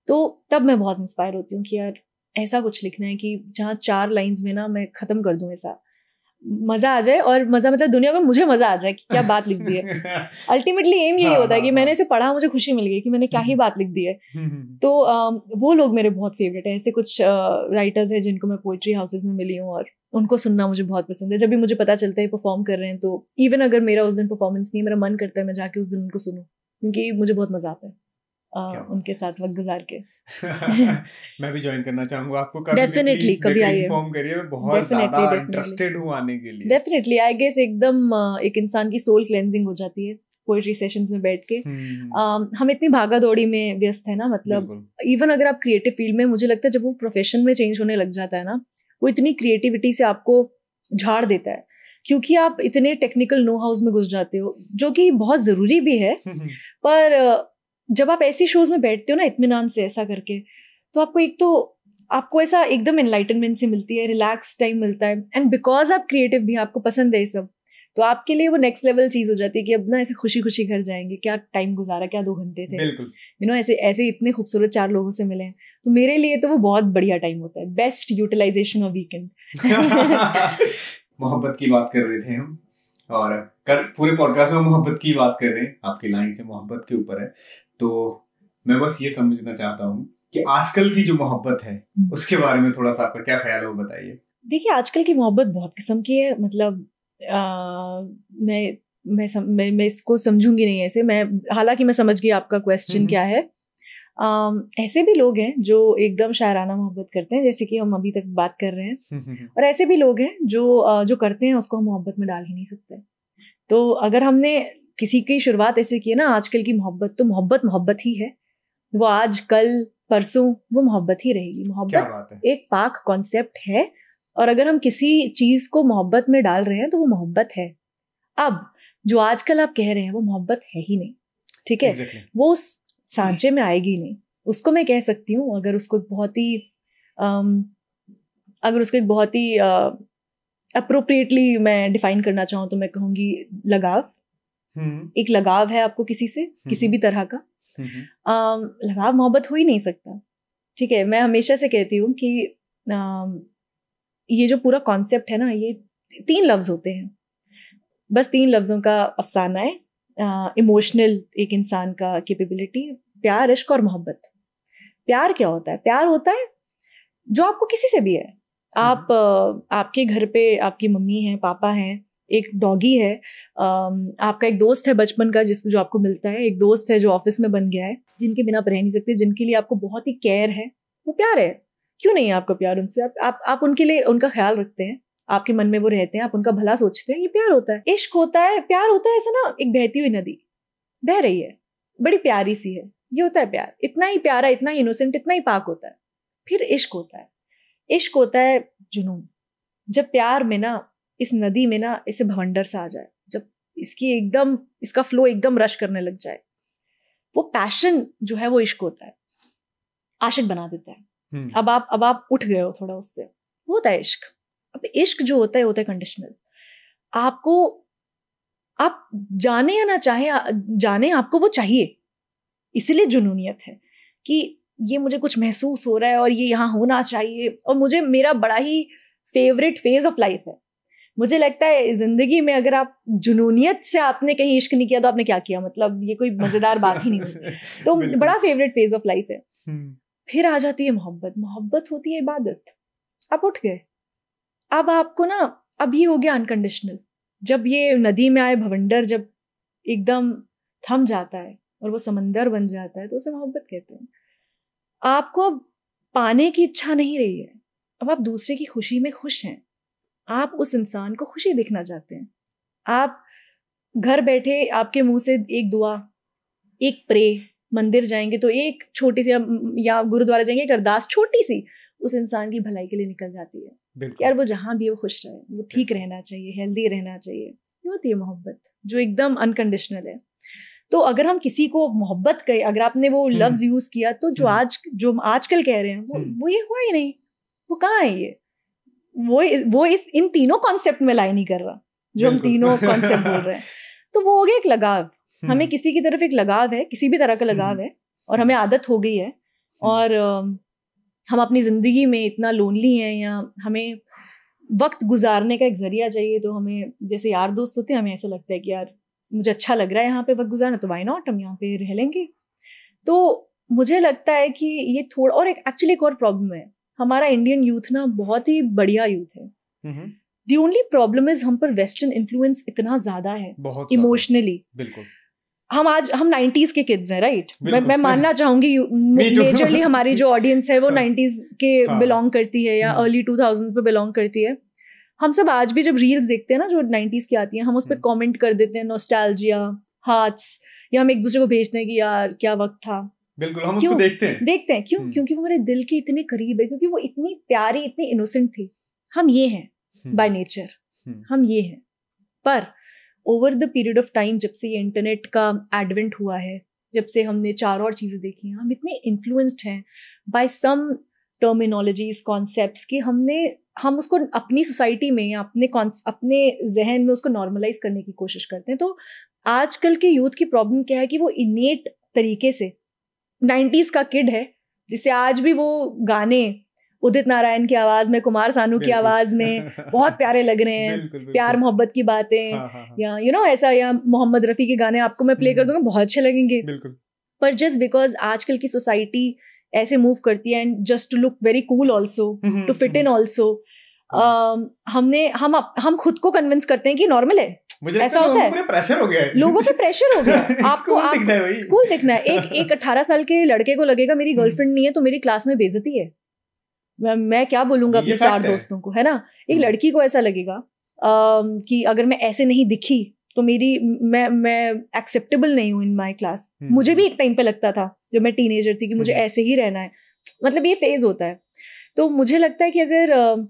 तो तब मैं बहुत इंस्पायर होती हूँ कि यार ऐसा कुछ लिखना है कि जहाँ चार लाइंस में ना मैं ख़त्म कर दूँ ऐसा मजा आ जाए और मजा मतलब दुनिया को मुझे मजा आ जाए कि क्या बात लिख दी है अल्टीमेटली <laughs> एम यही हाँ, होता है हाँ, कि मैंने हाँ। इसे पढ़ा मुझे खुशी मिल गई कि मैंने क्या ही हम्म। बात लिख दी है <laughs> हम्म, हम्म। तो वो लोग मेरे बहुत फेवरेट हैं ऐसे कुछ राइटर्स हैं जिनको मैं पोइट्री हाउसेज में मिली हूँ और उनको सुनना मुझे बहुत पसंद है जब भी मुझे पता चलता है परफॉर्म कर रहे हैं तो इवन अगर मेरा उस दिन परफॉर्मेंस नहीं है मेरा मन करता है मैं जाके उस दिन उनको सुनूँ क्योंकि मुझे बहुत मजा आता है Uh, उनके साथ वक्त गुजार के <laughs> मैं भी ज्वाइन करना चाहूंगा आपको डेफिनेटली कभी आइए इन्फॉर्म करिए मैं बहुत ज्यादा इंटरेस्टेड हूं आने के लिए डेफिनेटली आई गेस एकदम एक इंसान की सोल क्लेंजिंग हो जाती है पोएट्री सेशंस में बैठ के हम्म। हम इतनी भागा दौड़ी में व्यस्त है ना मतलब इवन अगर आप क्रिएटिव फील्ड में मुझे लगता है जब वो प्रोफेशन में चेंज होने लग जाता है ना वो इतनी क्रिएटिविटी से आपको झाड़ देता है क्योंकि आप इतने टेक्निकल नो हाउस में घुस जाते हो जो कि बहुत ज़रूरी भी है <laughs> पर जब आप ऐसी शोज में बैठते हो ना इतमान से ऐसा करके तो आपको एक तो आपको ऐसा एकदम एनलाइटनमेंट से मिलती है रिलैक्स टाइम मिलता है एंड बिकॉज आप क्रिएटिव भी आपको पसंद है ये सब तो आपके लिए वो नेक्स्ट लेवल चीज हो जाती है कि अब ना ऐसे खुशी खुशी घर जाएंगे क्या टाइम गुजारा क्या दो घंटे थे यू नो ऐसे ऐसे इतने खूबसूरत चार लोगों से मिले हैं तो मेरे लिए तो वो बहुत बढ़िया टाइम होता है बेस्ट यूटिलाइजेशन ऑफ वीकेंड मोहब्बत की बात कर रहे थे हम और कर पूरे पॉडकास्ट में मोहब्बत की बात कर रहे हैं आपकी लाइन से मोहब्बत के ऊपर है तो मैं बस ये समझना चाहता हूँ कि आजकल की जो मोहब्बत है हम्म। उसके बारे में थोड़ा सा आपका क्या ख्याल है वो बताइए देखिए आजकल की मोहब्बत बहुत किस्म की है मतलब आ, मैं मैं, सम, मैं मैं इसको समझूंगी नहीं ऐसे मैं हालांकि मैं समझ गई आपका क्वेश्चन हम्म। क्या है आ, ऐसे भी लोग हैं जो एकदम शायराना मोहब्बत करते हैं जैसे कि हम अभी तक बात कर रहे हैं <laughs> और ऐसे भी लोग हैं जो जो करते हैं उसको हम मोहब्बत में डाल ही नहीं सकते तो अगर हमने किसी की शुरुआत ऐसे की है ना आजकल की मोहब्बत तो मोहब्बत मोहब्बत ही है वो आज कल परसों वो मोहब्बत ही रहेगी मोहब्बत एक पाक कॉन्सेप्ट है और अगर हम किसी चीज को मोहब्बत में डाल रहे हैं तो वो मोहब्बत है अब जो आजकल आप कह रहे हैं वो मोहब्बत है ही नहीं ठीक है exactly. वो उस सांचे में आएगी नहीं उसको मैं कह सकती हूँ अगर उसको बहुत ही अगर उसको एक बहुत ही अप्रोप्रिएटली मैं डिफाइन करना चाहूँ तो मैं कहूँगी लगाव हम्म। एक लगाव है आपको किसी से हम्म। किसी भी तरह का आ, हम्म, लगाव मोहब्बत हो ही नहीं सकता ठीक है मैं हमेशा से कहती हूँ कि आ, ये जो पूरा कॉन्सेप्ट है ना ये तीन लफ्ज़ होते हैं बस तीन लफ्ज़ों का अफसाना है इमोशनल एक इंसान का कैपेबिलिटी प्यार इश्क और मोहब्बत प्यार क्या होता है प्यार होता है जो आपको किसी से भी है आप आपके घर पे आपकी मम्मी हैं पापा हैं एक डॉगी है आपका एक दोस्त है बचपन का जिसमें जो आपको मिलता है एक दोस्त है जो ऑफिस में बन गया है जिनके बिना आप रह नहीं सकते जिनके लिए आपको बहुत ही केयर है वो प्यार है क्यों नहीं है आपका प्यार उनसे आप, आप आप उनके लिए उनका ख्याल रखते हैं आपके मन में वो रहते हैं आप उनका भला सोचते हैं ये प्यार होता है इश्क होता है प्यार होता है ऐसा ना एक बहती हुई नदी बह रही है बड़ी प्यारी सी है ये होता है प्यार इतना ही प्यारा इतना ही इनोसेंट इतना ही पाक होता है फिर इश्क होता है इश्क होता है जुनून जब प्यार में ना इस नदी में ना ऐसे भवंडर सा आ जाए जब इसकी एकदम इसका फ्लो एकदम रश करने लग जाए वो पैशन जो है वो इश्क होता है आशिक बना देता है हम्म। अब आप अब आप उठ गए हो थोड़ा उससे वो होता है इश्क अब इश्क जो होता है होता है कंडीशनल आपको आप जाने या ना चाहे जाने आपको वो चाहिए इसीलिए जुनूनियत है कि ये मुझे कुछ महसूस हो रहा है और ये यहाँ होना चाहिए और मुझे मेरा बड़ा ही फेवरेट फेज ऑफ लाइफ है मुझे लगता है जिंदगी में अगर आप जुनूनियत से आपने कहीं इश्क नहीं किया तो आपने क्या किया मतलब ये कोई मजेदार बात ही नहीं <laughs> तो बड़ा फेवरेट फेज ऑफ लाइफ है हम्म। फिर आ जाती है मोहब्बत मोहब्बत होती है इबादत आप उठ गए अब आपको ना अब ये हो गया अनकंडीशनल जब ये नदी में आए भवंडर जब एकदम थम जाता है और वो समंदर बन जाता है तो उसे मोहब्बत कहते हैं आपको अब पाने की इच्छा नहीं रही है अब आप दूसरे की खुशी में खुश हैं आप उस इंसान को खुशी देखना चाहते हैं आप घर बैठे आपके मुंह से एक दुआ एक प्रे मंदिर जाएंगे तो एक छोटी सी या गुरुद्वारा जाएंगे एक अरदास छोटी सी उस इंसान की भलाई के लिए निकल जाती है यार वो जहाँ भी वो खुश रहे वो ठीक रहना चाहिए हेल्दी रहना चाहिए ये होती है मोहब्बत जो एकदम अनकंडीशनल है तो अगर हम किसी को मोहब्बत करें अगर आपने वो लफ्ज हम्म। यूज किया तो जो हम्म। आज जो आजकल कह रहे हैं वो हम्म। वो ये हुआ ही नहीं वो कहाँ है ये वो इस, वो इस इन तीनों कॉन्सेप्ट में लाई नहीं कर रहा जो हम तीनों कॉन्सेप्ट बोल रहे हैं <laughs> तो वो हो गया एक लगाव हम्म। हमें किसी की तरफ एक लगाव है किसी भी तरह का लगाव हम्म। है और हमें आदत हो गई है हम्म। और हम अपनी ज़िंदगी में इतना लोनली हैं या हमें वक्त गुजारने का एक ज़रिया चाहिए तो हमें जैसे यार दोस्त होते हैं हमें ऐसा लगता है कि यार मुझे अच्छा लग रहा है यहाँ पे वक्त गुजारना तो वाई नॉट हम यहाँ पे रह लेंगे तो मुझे लगता है कि ये थोड़ा और एक एक्चुअली एक और प्रॉब्लम है हमारा इंडियन यूथ ना बहुत ही बढ़िया यूथ है दी ओनली प्रॉब्लम इज हम पर वेस्टर्न इन्फ्लुएंस इतना ज्यादा है इमोशनली बिल्कुल हम आज हम नाइन्टीज के किड्स हैं राइट मैं मैं मानना चाहूंगी मेजरली <laughs> हमारी जो ऑडियंस है वो नाइन्टीज <laughs> हाँ। के बिलोंग हाँ। करती है या अर्ली टू थाउजेंड पे बिलोंग करती है हम सब आज भी जब रील्स देखते हैं ना जो नाइन्टीज की आती हैं हम उस पर कॉमेंट हम्म। कर देते हैं नोस्टैल्जिया हार्ट्स या हम एक दूसरे को भेजते हैं कि यार क्या वक्त था बिल्कुल हम क्यों? उसको देखते हैं देखते हैं क्यों हम्म। क्योंकि वो मेरे दिल के इतने करीब है क्योंकि वो इतनी प्यारी इतनी इनोसेंट थी हम ये हैं बाय हम्म। नेचर हम्म। हम ये हैं पर over the period of time जब से ये इंटरनेट का एडवेंट हुआ है जब से हमने चार और चीज़ें देखी हैं हम इतने इन्फ्लुएंस्ड हैं बाय सम टर्मिनोलॉजीज कॉन्सेप्ट कि हमने हम उसको अपनी सोसाइटी में या अपने अपने जहन में उसको नॉर्मलाइज करने की कोशिश करते हैं तो आजकल के यूथ की प्रॉब्लम क्या है कि वो इनेट तरीके से नाइन्टीज का किड है जिसे आज भी वो गाने उदित नारायण की आवाज में कुमार सानू की आवाज में <laughs> बहुत प्यारे लग रहे हैं बिल्कुल, बिल्कुल, प्यार मोहब्बत की बातें हाँ, हाँ, हाँ। या यू you नो know, ऐसा या मोहम्मद रफी के गाने आपको मैं प्ले कर हम्म। दूंगा बहुत अच्छे लगेंगे पर जस्ट बिकॉज आजकल की सोसाइटी ऐसे मूव करती है and just to look very cool also to fit in also हमने हम हम खुद को कन्विंस करते हैं कि नॉर्मल है मुझे ऐसा तो होता है प्रेशर हो गया है लोगों पे प्रेशर हो गया <laughs> आपको cool आप, दिखना है भाई दिखना है एक एक अठारह साल के लड़के को लगेगा मेरी गर्लफ्रेंड हम्म। नहीं है तो मेरी क्लास में बेजती है मैं, मैं क्या बोलूंगा अपने चार दोस्तों को है ना एक हम्म। लड़की को ऐसा लगेगा कि अगर मैं ऐसे नहीं दिखी तो मेरी मैं मैं एक्सेप्टेबल नहीं हूँ इन माई क्लास मुझे भी एक टाइम पे लगता था जब मैं टीनेजर थी कि मुझे हम्म। ऐसे ही रहना है मतलब ये फेज होता है तो मुझे लगता है कि अगर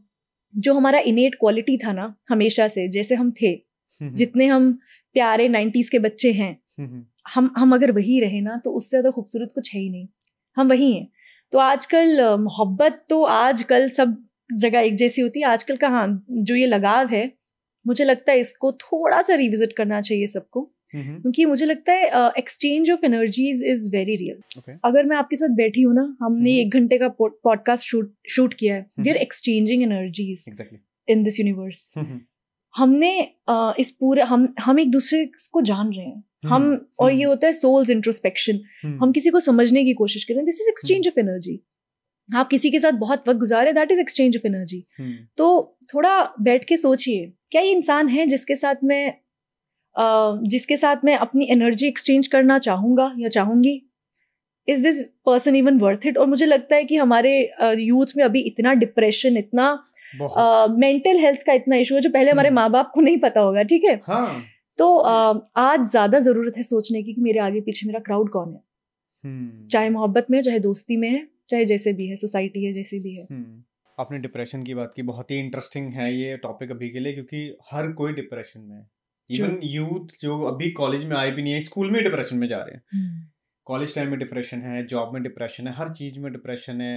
जो हमारा इनेट क्वालिटी था ना हमेशा से जैसे हम थे हम्म, हम्म। जितने हम प्यारे नाइन्टीज के बच्चे हैं हम्म, हम हम अगर वही रहे ना तो उससे ज़्यादा खूबसूरत कुछ है ही नहीं हम वही हैं तो आजकल मोहब्बत तो आजकल सब जगह एक जैसी होती है आजकल का हाँ जो ये लगाव है मुझे लगता है इसको थोड़ा सा रिविजिट करना चाहिए सबको क्योंकि मुझे लगता है exchange of energies is very real अगर मैं आपके साथ बैठी हूँ ना हमने एक घंटे का पॉडकास्ट शूट शूट किया है we are exchanging energies in this universe हमने इस पूरे हम हम एक दूसरे को जान रहे हैं हम्म, हम और हम्म। ये होता है सोल्स हम्म। इंट्रोस्पेक्शन हम किसी को समझने की कोशिश कर रहे हैं this is exchange of energy आप किसी के साथ बहुत वक्त गुजारे that is exchange of energy तो थोड़ा बैठ के सोचिए क्या ये इंसान है जिसके साथ मैं जिसके साथ मैं अपनी एनर्जी एक्सचेंज करना चाहूँगा या चाहूँगी is this person even worth it और मुझे लगता है कि हमारे यूथ में अभी इतना डिप्रेशन इतना मेंटल uh, हेल्थ का इतना इशू है जो पहले हमारे हम्म। माँ बाप को नहीं पता होगा ठीक है हाँ। तो uh, आज ज्यादा जरूरत है सोचने की कि मेरे आगे पीछे मेरा क्राउड कौन है हम्म। चाहे मोहब्बत में चाहे दोस्ती में है चाहे जैसे भी है सोसाइटी है जैसे भी है हम्म। आपने डिप्रेशन की बात की बहुत ही इंटरेस्टिंग है ये टॉपिक अभी के लिए क्योंकि हर कोई डिप्रेशन में इवन यूथ जो अभी कॉलेज में आए भी नहीं है स्कूल में डिप्रेशन में जा रहे हैं कॉलेज टाइम में डिप्रेशन है जॉब में डिप्रेशन है हर चीज़ में डिप्रेशन है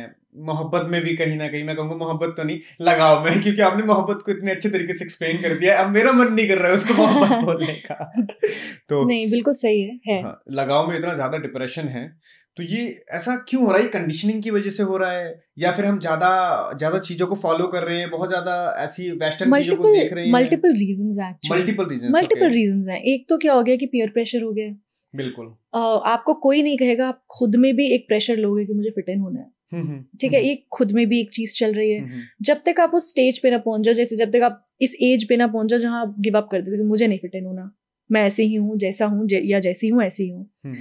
मोहब्बत में भी कहीं ना कहीं मैं कहूँगा मोहब्बत तो नहीं लगाव में क्योंकि आपने मोहब्बत को इतने अच्छे तरीके से एक्सप्लेन कर दिया अब मेरा मन नहीं कर रहा है उसको मोहब्बत <laughs> बोलने का तो नहीं बिल्कुल सही है, है। हाँ, लगाव में इतना ज़्यादा डिप्रेशन है तो ये ऐसा क्यों हो रहा है कंडीशनिंग की वजह से हो रहा है या फिर हम ज्यादा ज्यादा चीजों को फॉलो कर रहे हैं बहुत ज्यादा ऐसी वेस्टर्न चीजों को देख रहे हैं multiple reasons actually multiple reasons multiple reasons हैं एक तो क्या हो गया कि पीयर प्रेशर हो गया बिल्कुल आपको कोई नहीं कहेगा आप खुद में भी एक प्रेशर लोगे कि मुझे फिट इन होना है हम्म, हम्म, ठीक है हम्म। ये खुद में भी एक चीज चल रही है जब तक आप उस स्टेज पे ना पहुंच जाओ जैसे जब तक आप इस एज पे ना पहुंच जाओ जहाँ आप गिव अप कर देते मुझे नहीं फिट इन होना मैं ऐसे ही हूँ जैसा हूँ जै, या जैसी हूँ ऐसी हूँ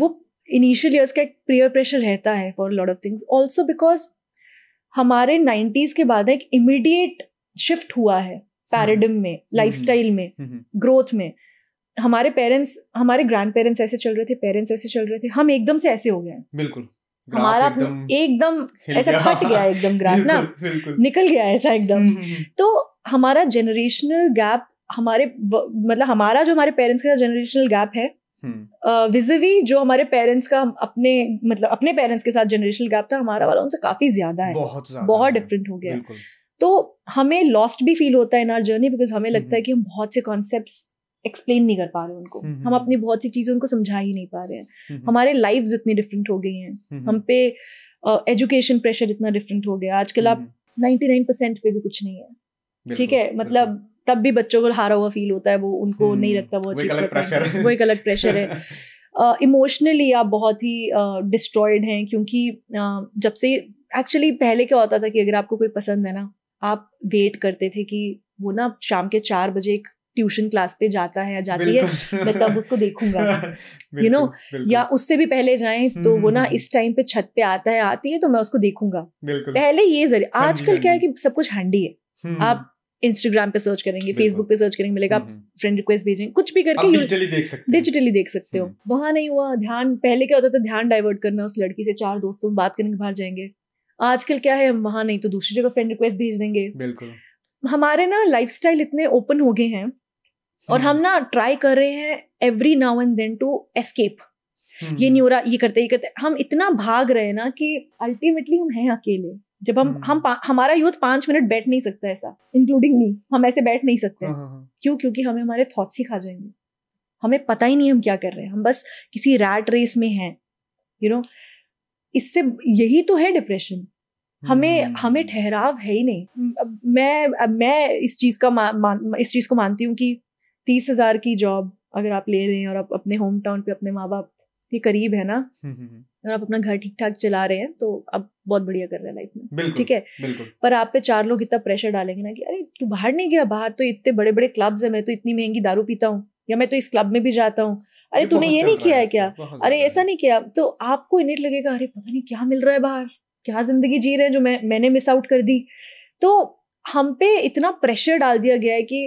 वो इनिशियल ईयर्स का एक प्रियर प्रेशर रहता है for lot of things also because हमारे नाइन्टीज के बाद एक इमिडिएट शिफ्ट हुआ है पैराडिम में लाइफ में ग्रोथ में हमारे पेरेंट्स हमारे ग्रैंड पेरेंट्स ऐसे चल रहे थे पेरेंट्स ऐसे चल रहे थे हम एकदम से ऐसे हो गए बिल्कुल हमारा एकदम ऐसा कट गया एकदम ग्राफ ना निकल गया ऐसा एकदम हम्म, हम्म, हम्म। तो हमारा जनरेशनल गैप हमारे मतलब हमारा जो हमारे पेरेंट्स का जनरेशनल गैप है विजिवी जो हमारे पेरेंट्स का अपने मतलब अपने पेरेंट्स के साथ जनरेशनल गैप था हमारा वाला उनसे काफी ज्यादा है बहुत बहुत डिफरेंट हो गया तो हमें लॉस्ट भी फील होता है इन आर जर्नी बिकॉज हमें लगता है कि हम बहुत से कॉन्सेप्ट एक्सप्लेन नहीं कर पा रहे उनको हम्म, हम हम्म। अपनी बहुत सी चीज़ें उनको समझा ही नहीं पा रहे हैं हम्म, हमारे लाइफ इतनी डिफरेंट हो गई हैं हम पे एजुकेशन uh, प्रेशर इतना डिफरेंट हो गया आजकल आप नाइन्टी नाइन परसेंट पे भी कुछ नहीं है ठीक है मतलब तब भी बच्चों को हारा हुआ फील होता है वो उनको नहीं लगता वो अचीव करता वो एक अलग प्रेशर है इमोशनली uh, <laughs> आप बहुत ही डिस्ट्रॉयड uh, हैं क्योंकि uh, जब से एक्चुअली पहले क्या होता था कि अगर आपको कोई पसंद है ना आप वेट करते थे कि वो ना शाम के चार बजे एक ट्यूशन क्लास पे जाता है या जाती है मैं तब उसको देखूंगा यू <laughs> नो या उससे भी पहले जाए हम्म, तो हम्म, वो ना हम्म। इस टाइम पे छत पे आता है आती है तो मैं उसको देखूंगा पहले ये जरिए हाँ आजकल हाँ क्या है कि सब कुछ हैंडी है आप इंस्टाग्राम पे सर्च करेंगे फेसबुक पे सर्च करेंगे मिलेगा आप फ्रेंड रिक्वेस्ट भेजेंगे कुछ भी करके डिजिटली देख सकते डिजिटली देख सकते हो वहां नहीं हुआ ध्यान पहले क्या होता था ध्यान डाइवर्ट करना उस लड़की से चार दोस्तों बात के बाहर जाएंगे आजकल क्या है वहां नहीं तो दूसरी जगह फ्रेंड रिक्वेस्ट भेज देंगे बिल्कुल हमारे ना लाइफस्टाइल इतने ओपन हो गए हैं और हम्म। हम ना ट्राई कर रहे हैं every now and then to escape ये हम्म। नहीं हो रहा ये करते ये करते हम इतना भाग रहे हैं ना कि अल्टीमेटली हम हैं अकेले जब हम हम्म। हम हमारा यूथ पांच मिनट बैठ नहीं सकता ऐसा इंक्लूडिंग मी हम ऐसे बैठ नहीं सकते हाँ, हाँ, हाँ। क्यों क्योंकि हमें हमारे थॉट्स ही खा जाएंगे हमें पता ही नहीं हम क्या कर रहे हैं हम बस किसी रैट रेस में हैं यू नो इससे यही तो है डिप्रेशन हमें हमें ठहराव है ही नहीं मैं मैं इस चीज का मा, मा, इस चीज को मानती हूँ कि तीस हजार की जॉब अगर आप ले रहे हैं और आप अपने होम टाउन पे अपने माँ बाप के करीब है ना हम्म, हम्म, हम्म। और आप अपना घर ठीक ठाक चला रहे हैं तो आप बहुत बढ़िया कर रहे हैं लाइफ में ठीक है पर आप पे चार लोग इतना प्रेशर डालेंगे ना कि अरे तू बाहर नहीं गया बाहर तो इतने बड़े बड़े क्लब्स है मैं तो इतनी महंगी दारू पीता हूँ या मैं तो इस क्लब में भी जाता हूँ अरे तूने ये नहीं किया है क्या अरे ऐसा नहीं किया तो आपको इन्हें लगेगा अरे पता नहीं क्या मिल रहा है बाहर क्या जिंदगी जी रहे हैं जो मैं मैंने मिस आउट कर दी तो हम पे इतना प्रेशर डाल दिया गया है कि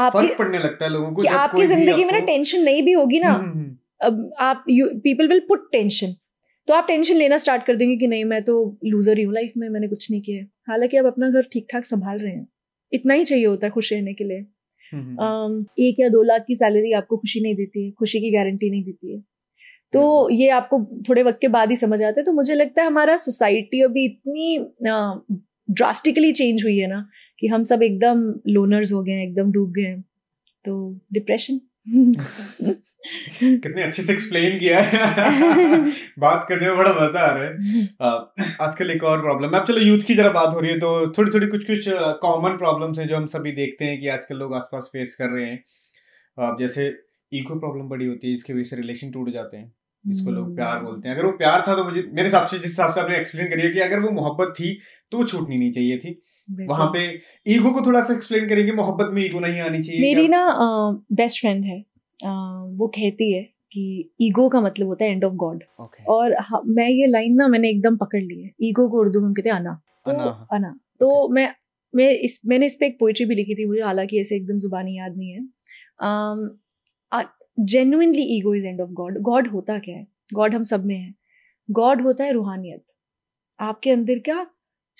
फर्क पड़ने लगता है लोगों को कि आपकी जिंदगी में ना टेंशन नहीं भी होगी ना हम्म, हम्म। अब आप पीपल विल पुट टेंशन तो आप टेंशन लेना स्टार्ट कर देंगे कि नहीं मैं तो लूजर ही हूँ लाइफ में मैंने कुछ नहीं किया है हालांकि आप अपना घर ठीक ठाक संभाल रहे हैं इतना ही चाहिए होता है खुश रहने के लिए हम्म, एक या दो लाख की सैलरी आपको खुशी नहीं देती है खुशी की गारंटी नहीं देती है तो ये आपको थोड़े वक्त के बाद ही समझ आता है तो मुझे लगता है हमारा सोसाइटी अभी इतनी ड्रास्टिकली चेंज हुई है ना कि हम सब एकदम लोनर्स हो गए हैं एकदम डूब गए हैं तो डिप्रेशन कितने अच्छे से एक्सप्लेन किया है <laughs> बात करने में बड़ा मजा आ रहा है <laughs> आजकल एक और प्रॉब्लम अब चलो यूथ की जरा बात हो रही है तो थोड़ी थोड़ी कुछ कुछ कॉमन प्रॉब्लम्स हैं जो हम सभी देखते हैं कि आजकल लोग आसपास फेस कर रहे हैं आप जैसे ईगो प्रॉब्लम बड़ी होती है इसकी वजह से रिलेशन टूट जाते हैं जिसको लोग हम्म। प्यार बोलते हैं अगर वो प्यार था तो मुझे मेरे हिसाब से जिस हिसाब से आपने एक्सप्लेन करी है कि अगर वो मोहब्बत थी तो वो छूटनी नहीं चाहिए थी वहां पे ईगो को थोड़ा सा एक्सप्लेन करेंगे मोहब्बत में ईगो नहीं आनी चाहिए मेरी क्या? ना बेस्ट फ्रेंड है वो कहती है कि ईगो का मतलब होता है एंड ऑफ गॉड और मैं ये लाइन ना मैंने एकदम पकड़ ली है ईगो को उर्दू में कहते हैं आना तो, तो मैं मैं इस मैंने इस पर एक पोइट्री भी लिखी थी मुझे हालांकि ऐसे एकदम जुबानी याद नहीं है genuinely ego is end of god god होता क्या है गॉड हम सब में है गॉड होता है रूहानियत आपके अंदर क्या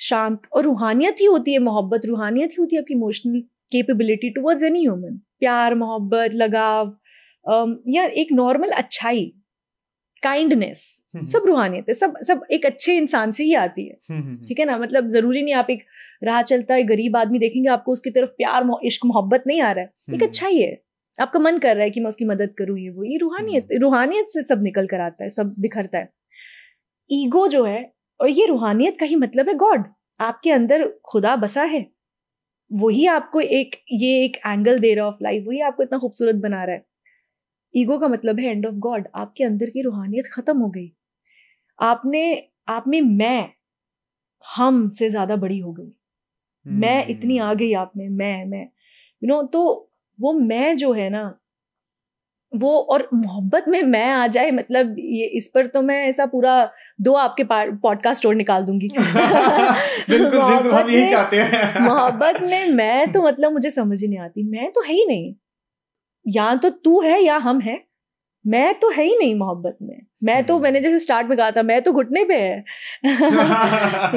शांत और रूहानियत ही होती है मोहब्बत रूहानियत ही होती है आपकी emotional capability towards any human प्यार मोहब्बत लगाव या एक नॉर्मल अच्छाई काइंडनेस हम्म। सब रूहानियत है सब सब एक अच्छे इंसान से ही आती है हम्म, हम्म, ठीक है ना मतलब जरूरी नहीं आप एक राह चलता है गरीब आदमी देखेंगे आपको उसकी तरफ प्यार इश्क मोहब्बत नहीं आ रहा है एक अच्छा ही है आपका मन कर रहा है कि मैं उसकी मदद करूँ ये वो ये रूहानियत रूहानियत से सब निकल कर आता है सब बिखरता है ईगो जो है और ये रूहानियत का ही मतलब है गॉड आपके अंदर खुदा बसा है वही आपको एक ये एक एंगल दे रहा ऑफ लाइफ वही आपको इतना खूबसूरत बना रहा है ईगो का मतलब है एंड ऑफ गॉड आपके अंदर की रूहानियत खत्म हो गई आपने आप में मैं हम से ज्यादा बड़ी हो गई मैं इतनी हम्म। आ गई आप में मैं मैं यू you नो know, तो वो मैं जो है ना वो और मोहब्बत में मैं आ जाए मतलब ये इस पर तो मैं ऐसा पूरा दो आपके पॉडकास्ट और निकाल दूंगी <laughs> बिल्कुल बिल्कुल हम यही चाहते हैं मोहब्बत में मैं तो मतलब मुझे समझ ही नहीं आती मैं तो है ही नहीं या तो तू है या हम है मैं तो है ही नहीं मोहब्बत में मैं तो हम्म। मैंने जैसे स्टार्ट में कहा था मैं तो घुटने पे है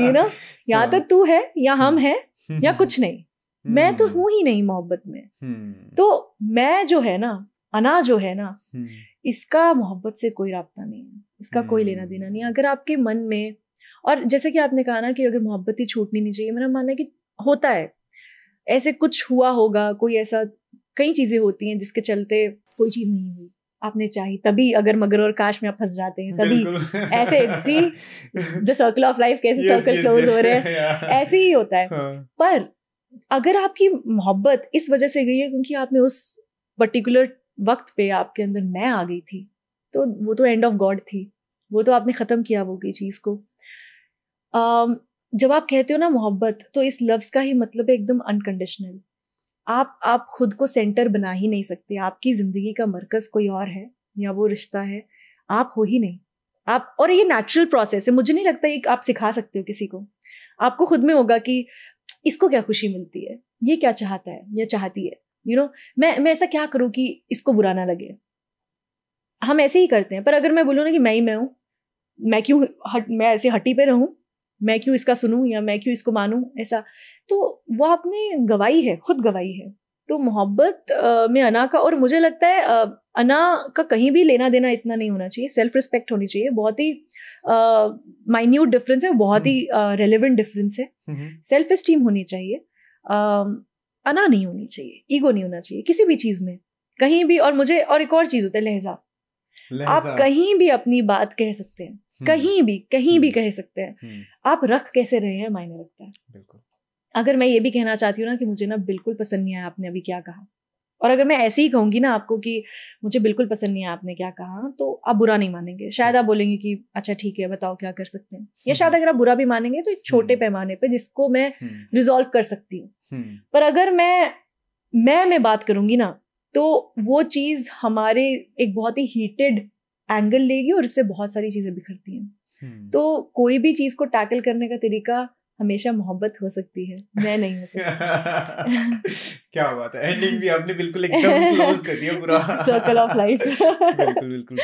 यू <laughs> नो या तो हाँ। तू है या हम हम्म। है या कुछ नहीं मैं तो हम्म। हूं ही नहीं मोहब्बत में तो मैं जो है ना अना जो है ना हम्म। इसका मोहब्बत से कोई रबता नहीं है इसका कोई लेना हम्म। देना नहीं है अगर आपके मन में और जैसे कि आपने कहा ना कि अगर मोहब्बत ही छूटनी नहीं चाहिए मेरा मानना है कि होता है ऐसे कुछ हुआ होगा कोई ऐसा कई चीज़ें होती हैं जिसके चलते कोई चीज़ नहीं हुई आपने चाहिए तभी अगर मगर और काश में आप फंस जाते हैं तभी ऐसे see the circle of life कैसे सर्कल क्लोज हो रहे हैं <laughs> ऐसे ही होता है हाँ। पर अगर आपकी मोहब्बत इस वजह से गई है क्योंकि आपने उस पर्टिकुलर वक्त पे आपके अंदर मैं आ गई थी तो वो तो एंड ऑफ गॉड थी वो तो आपने ख़त्म किया वो की चीज़ को um, जब आप कहते हो ना मोहब्बत तो इस लफ्ज़ का ही मतलब है एकदम अनकंडीशनल आप आप खुद को सेंटर बना ही नहीं सकते आपकी ज़िंदगी का मरकज़ कोई और है या वो रिश्ता है आप हो ही नहीं आप और ये नेचुरल प्रोसेस है मुझे नहीं लगता ये आप सिखा सकते हो किसी को आपको खुद में होगा कि इसको क्या खुशी मिलती है ये क्या चाहता है या चाहती है यू you नो know, मैं मैं ऐसा क्या करूँ कि इसको बुरा ना लगे हम ऐसे ही करते हैं पर अगर मैं बोलूँ ना कि मैं ही मैं हूँ मैं क्यों हट मैं ऐसे हटी पे रहूँ मैं क्यों इसका सुनूँ या मैं क्यों इसको मानूँ ऐसा तो वो आपने गवाही है खुद गवाही है तो मोहब्बत में अना का और मुझे लगता है आ, अना का कहीं भी लेना देना इतना नहीं होना चाहिए सेल्फ रिस्पेक्ट होनी चाहिए बहुत ही माइन्यूट डिफरेंस है बहुत हम्म। ही रेलिवेंट डिफरेंस है सेल्फ स्टीम हम्म। होनी चाहिए अना नहीं होनी चाहिए ईगो नहीं होना चाहिए किसी भी चीज में कहीं भी और मुझे और एक और चीज होता है लहजा आप कहीं भी अपनी बात कह सकते हैं हम्म। कहीं भी कहीं भी हम्म। कह सकते हैं हम्म। आप रख कैसे रहे हैं मायने रखता है अगर मैं ये भी कहना चाहती हूँ ना कि मुझे ना बिल्कुल पसंद नहीं आया आपने अभी क्या कहा और अगर मैं ऐसे ही कहूंगी ना आपको कि मुझे बिल्कुल पसंद नहीं आया आपने क्या कहा तो आप बुरा नहीं मानेंगे शायद आप बोलेंगे कि अच्छा ठीक है बताओ क्या कर सकते हैं या शायद अगर आप बुरा भी मानेंगे तो एक छोटे पैमाने पर जिसको मैं रिजोल्व कर सकती हूँ हम्म। पर अगर मैं मैं मैं बात करूंगी ना तो वो चीज हमारे एक बहुत ही हीटेड एंगल लेगी और इससे बहुत सारी चीजें बिखरती हैं हम्म। तो कोई भी चीज को टैकल करने का तरीका हमेशा मोहब्बत हो सकती है मैं नहीं हो सकती <laughs> क्या बात है एंडिंग भी आपने बिल्कुल एकदम क्लोज कर दिया पूरा सर्कल ऑफ लाइफ बिल्कुल बिल्कुल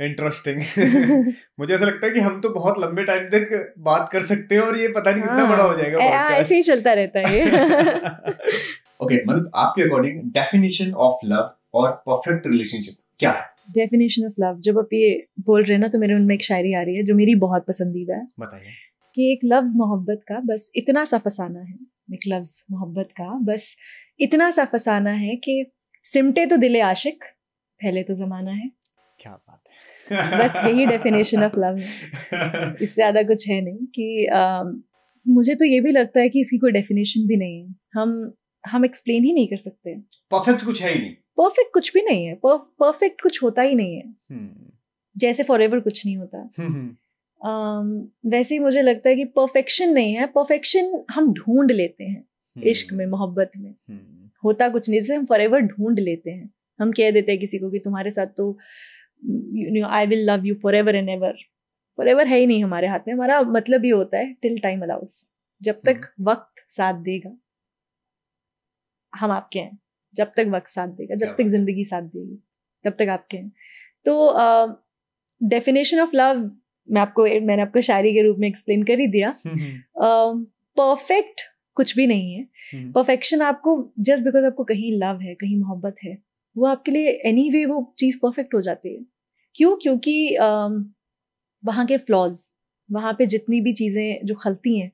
इंटरेस्टिंग <laughs> <laughs> मुझे ऐसा लगता है कि हम तो बहुत लंबे टाइम तक बात कर सकते हैं और ये पता नहीं कितना बड़ा हो हाँ। जाएगा हाँ, ऐसे ही चलता रहता है ओके <laughs> मतलब आपके अकॉर्डिंग डेफिनेशन ऑफ लव और परफेक्ट रिलेशनशिप क्या है डेफिनेशन ऑफ लव जब आप ये बोल रहे हैं ना तो मेरे मन में एक शायरी आ रही है जो मेरी बहुत पसंदीदा है बताइए कि एक लफ्ज मोहब्बत का बस इतना सा फसाना है एक लफ्ज मोहब्बत का बस इतना सा फसाना है कि सिमटे तो दिले आशिक फैले तो जमाना है बस <laughs> यही डेफिनेशन ऑफ लव है इससे ज़्यादा कुछ है नहीं कि आ, um, मुझे तो ये भी लगता है कि इसकी कोई डेफिनेशन भी नहीं है हम हम एक्सप्लेन ही नहीं कर सकते परफेक्ट कुछ है ही नहीं परफेक्ट कुछ भी नहीं है परफेक्ट कुछ होता ही नहीं है hmm. जैसे फॉर एवर कुछ नहीं होता hmm, hmm. um, वैसे ही मुझे लगता है कि परफेक्शन नहीं है परफेक्शन हम ढूंढ लेते हैं hmm. इश्क में मोहब्बत में hmm. होता कुछ नहीं जैसे हम फॉर एवर ढूंढ लेते हैं हम कह देते हैं किसी को कि तुम्हारे साथ तो you know I will love you forever and ever forever है ही नहीं हमारे हाथ में हमारा मतलब ही होता है टिल टाइम अलाउस जब तक hmm. वक्त साथ देगा हम आपके हैं जब तक वक्त साथ देगा जब तक जिंदगी साथ देगी तब तक आपके हैं तो डेफिनेशन ऑफ लव मैं आपको मैंने आपको शायरी के रूप में एक्सप्लेन कर ही दिया परफेक्ट हम्म, uh, हम्म। कुछ भी नहीं है परफेक्शन हम्म। आपको जस्ट बिकॉज आपको कहीं लव है कहीं मोहब्बत है वो आपके लिए एनी anyway, वे वो चीज़ परफेक्ट हो जाती है क्यों क्योंकि वहाँ के फ्लॉज वहाँ पे जितनी भी चीज़ें जो खलती हैं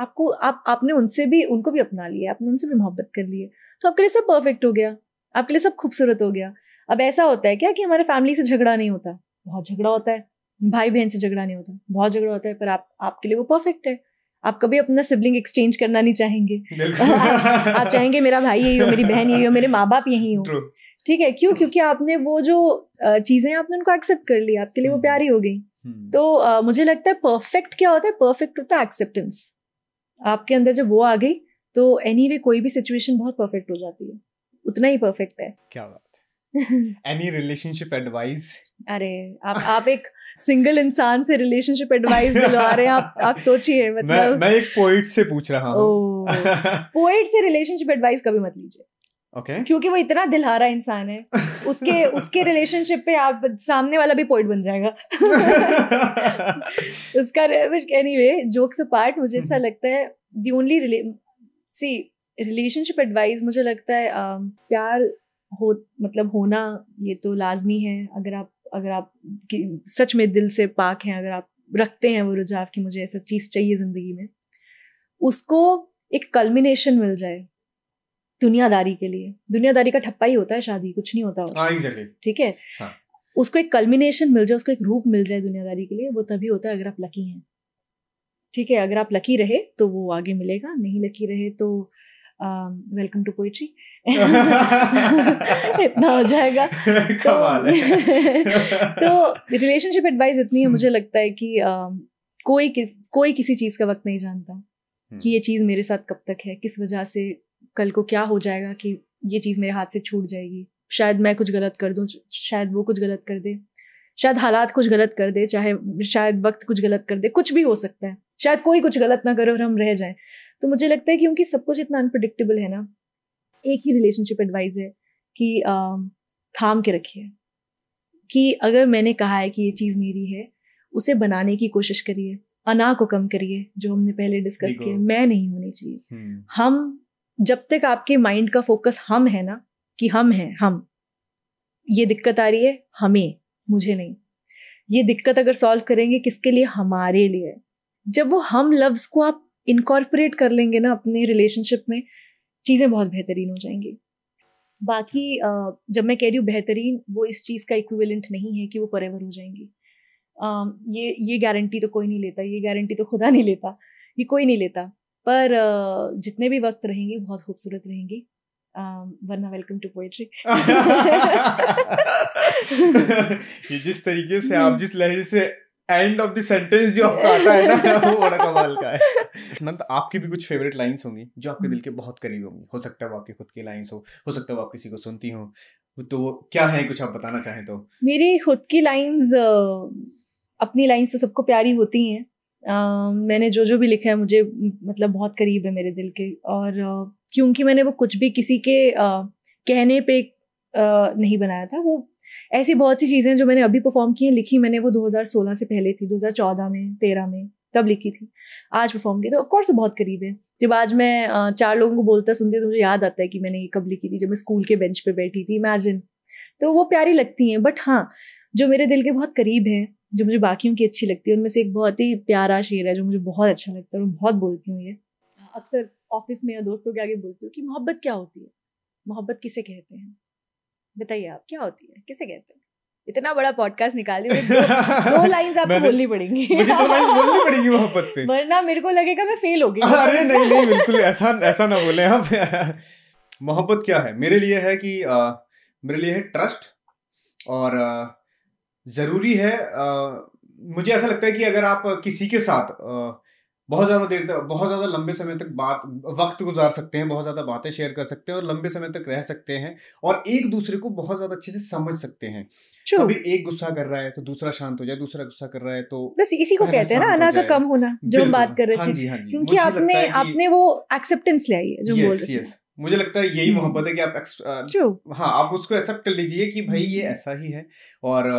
आपको आप आपने उनसे भी उनको भी अपना लिया आपने उनसे भी मोहब्बत कर ली है तो आपके लिए सब परफेक्ट हो गया आपके लिए सब खूबसूरत हो गया अब ऐसा होता है क्या कि हमारे फैमिली से झगड़ा नहीं होता बहुत झगड़ा होता है भाई बहन से झगड़ा नहीं होता बहुत झगड़ा होता है पर आप आपके लिए वो परफेक्ट है आप कभी अपना सिबलिंग एक्सचेंज करना नहीं चाहेंगे आप, <laughs> आप चाहेंगे मेरा भाई यही हो मेरी बहन यही हो मेरे माँ बाप यही हो True. ठीक है क्यों क्योंकि आपने वो जो चीज़ें आपने उनको एक्सेप्ट कर ली आपके लिए वो हम्म, प्यारी हो गई हम्म। तो आ, मुझे लगता है परफेक्ट क्या होता है परफेक्ट होता है एक्सेप्टेंस आपके अंदर जब वो आ गई तो एनी anyway, कोई भी सिचुएशन बहुत परफेक्ट हो जाती है उतना ही परफेक्ट है क्या बात एनी रिलेशनशिप एडवाइस अरे आप आप एक सिंगल इंसान से रिलेशनशिप एडवाइस दिलवा रहे हैं आप आप सोचिए मतलब मैं, मैं एक पोइट से पूछ रहा हूँ पोइट से रिलेशनशिप एडवाइस कभी मत लीजिए okay. क्योंकि वो इतना दिलहारा इंसान है उसके <laughs> उसके रिलेशनशिप पे आप सामने वाला भी पॉइंट बन जाएगा <laughs> उसका एनी वे जोक्स पार्ट मुझे ऐसा हम्म। लगता है दी ओनली सी रिलेशनशिप एडवाइस मुझे लगता है um, प्यार हो मतलब होना ये तो लाजमी है अगर आप अगर आप सच में दिल से पाक हैं अगर आप रखते हैं वो रुझाव कि मुझे ऐसा चीज़ चाहिए ज़िंदगी में उसको एक कल्मिनेशन मिल जाए दुनियादारी के लिए दुनियादारी का ठप्पा ही होता है शादी कुछ नहीं होता होता exactly. ठीक है हाँ. उसको एक कल्मिनेशन मिल जाए उसको एक रूप मिल जाए दुनियादारी के लिए वो तभी होता है अगर आप लकी हैं ठीक है अगर आप लकी रहे तो वो आगे मिलेगा नहीं लकी रहे तो वेलकम टू पोइट्री इतना हो जाएगा <laughs> तो, <laughs> तो रिलेशनशिप एडवाइस इतनी है हम्म। मुझे लगता है कि uh, कोई किस कोई किसी चीज़ का वक्त नहीं जानता हम्म। कि ये चीज़ मेरे साथ कब तक है किस वजह से कल को क्या हो जाएगा कि ये चीज़ मेरे हाथ से छूट जाएगी शायद मैं कुछ गलत कर दूँ शायद वो कुछ गलत कर दे शायद हालात कुछ गलत कर दे चाहे शायद वक्त कुछ गलत कर दे कुछ भी हो सकता है शायद कोई कुछ गलत ना करे और हम रह जाएं तो मुझे लगता है क्योंकि सब कुछ इतना अनप्रडिक्टेबल है ना एक ही रिलेशनशिप एडवाइस है कि आ, थाम के रखिए कि अगर मैंने कहा है कि ये चीज़ मेरी है उसे बनाने की कोशिश करिए अना को कम करिए जो हमने पहले डिस्कस किया मैं नहीं होनी चाहिए हम्म। हम जब तक आपके माइंड का फोकस हम है ना कि हम हैं हम ये दिक्कत आ रही है हमें मुझे नहीं ये दिक्कत अगर सॉल्व करेंगे किसके लिए हमारे लिए जब वो हम लव्स को आप इनकॉर्पोरेट कर लेंगे ना अपने रिलेशनशिप में चीज़ें बहुत बेहतरीन हो जाएंगी बाकी जब मैं कह रही हूँ बेहतरीन वो इस चीज़ का इक्विवेलेंट नहीं है कि वो फॉर हो जाएंगी ये ये गारंटी तो कोई नहीं लेता ये गारंटी तो खुदा नहीं लेता ये कोई नहीं लेता पर जितने भी वक्त रहेंगे बहुत खूबसूरत रहेंगे वरना वेलकम टू पोएट्री ये जिस तरीके से आप जिस लहजे से एंड ऑफ द सेंटेंस जो आपका आता है ना वो बड़ा कमाल का है नंद आपकी भी कुछ फेवरेट लाइंस होंगी जो आपके दिल के बहुत करीब होंगी हो सकता है वो आपकी खुद की लाइंस हो हो सकता है वो आप किसी को सुनती हो तो क्या है कुछ आप बताना चाहें तो मेरी खुद की लाइंस अपनी लाइंस तो सबको प्यारी होती हैं मैंने जो जो भी लिखा है मुझे मतलब बहुत करीब है मेरे दिल के और क्योंकि मैंने वो कुछ भी किसी के कहने पे नहीं बनाया था वो ऐसी बहुत सी चीज़ें जो मैंने अभी परफॉर्म की हैं लिखी मैंने वो 2016 से पहले थी 2014 में 13 में तब लिखी थी आज परफॉर्म की तो ऑफकोर्स वो बहुत करीब है जब आज मैं चार लोगों को बोलता सुनती तो मुझे याद आता है कि मैंने ये कब लिखी थी जब मैं स्कूल के बेंच पे बैठी थी इमेजिन तो वो प्यारी लगती हैं बट हाँ जो मेरे दिल के बहुत करीब हैं जो मुझे बाकियों की अच्छी लगती है उनमें से एक बहुत ही प्यारा शेर है जो मुझे बहुत अच्छा लगता है और बहुत बोलती हूँ ये अक्सर ऑफिस में या दोस्तों के आगे बोलती हूँ कि मोहब्बत क्या होती है मोहब्बत किसे कहते हैं बताइए आप क्या होती है किसे कहते हैं इतना बड़ा पॉडकास्ट निकाल दो, दो लाइंस <laughs> आपको बोलनी पड़ेंगी मुझे दो लाइंस बोलनी पड़ेगी मोहब्बत पे वरना मेरे को लगेगा मैं फेल हो गई अरे नहीं नहीं बिल्कुल ऐसा ऐसा ना बोले आप मोहब्बत क्या है मेरे लिए है कि आ, मेरे लिए है ट्रस्ट और आ, ज़रूरी है आ, मुझे ऐसा लगता है कि अगर आप किसी के साथ आ, बहुत ज़्यादा देर तक बहुत ज़्यादा लंबे समय तक बात वक्त गुजार सकते हैं बहुत ज़्यादा बातें शेयर कर सकते हैं और लंबे समय तक रह सकते हैं और एक दूसरे को बहुत ज़्यादा अच्छे से समझ सकते हैं अभी एक गुस्सा कर रहा है तो दूसरा शांत हो जाए दूसरा गुस्सा कर रहा है तो बस इसी को कहते हैं ना अना का कम होना जो हम बात कर रहे हाँ थे जी हाँ जी क्योंकि आपने आपने वो एक्सेप्टेंस ले आई है जो बोल रहे हैं मुझे लगता है यही हम्म। मोहब्बत है कि आप आ, हाँ आप उसको एक्सेप्ट कर लीजिए कि भाई ये हम्म। ऐसा ही है और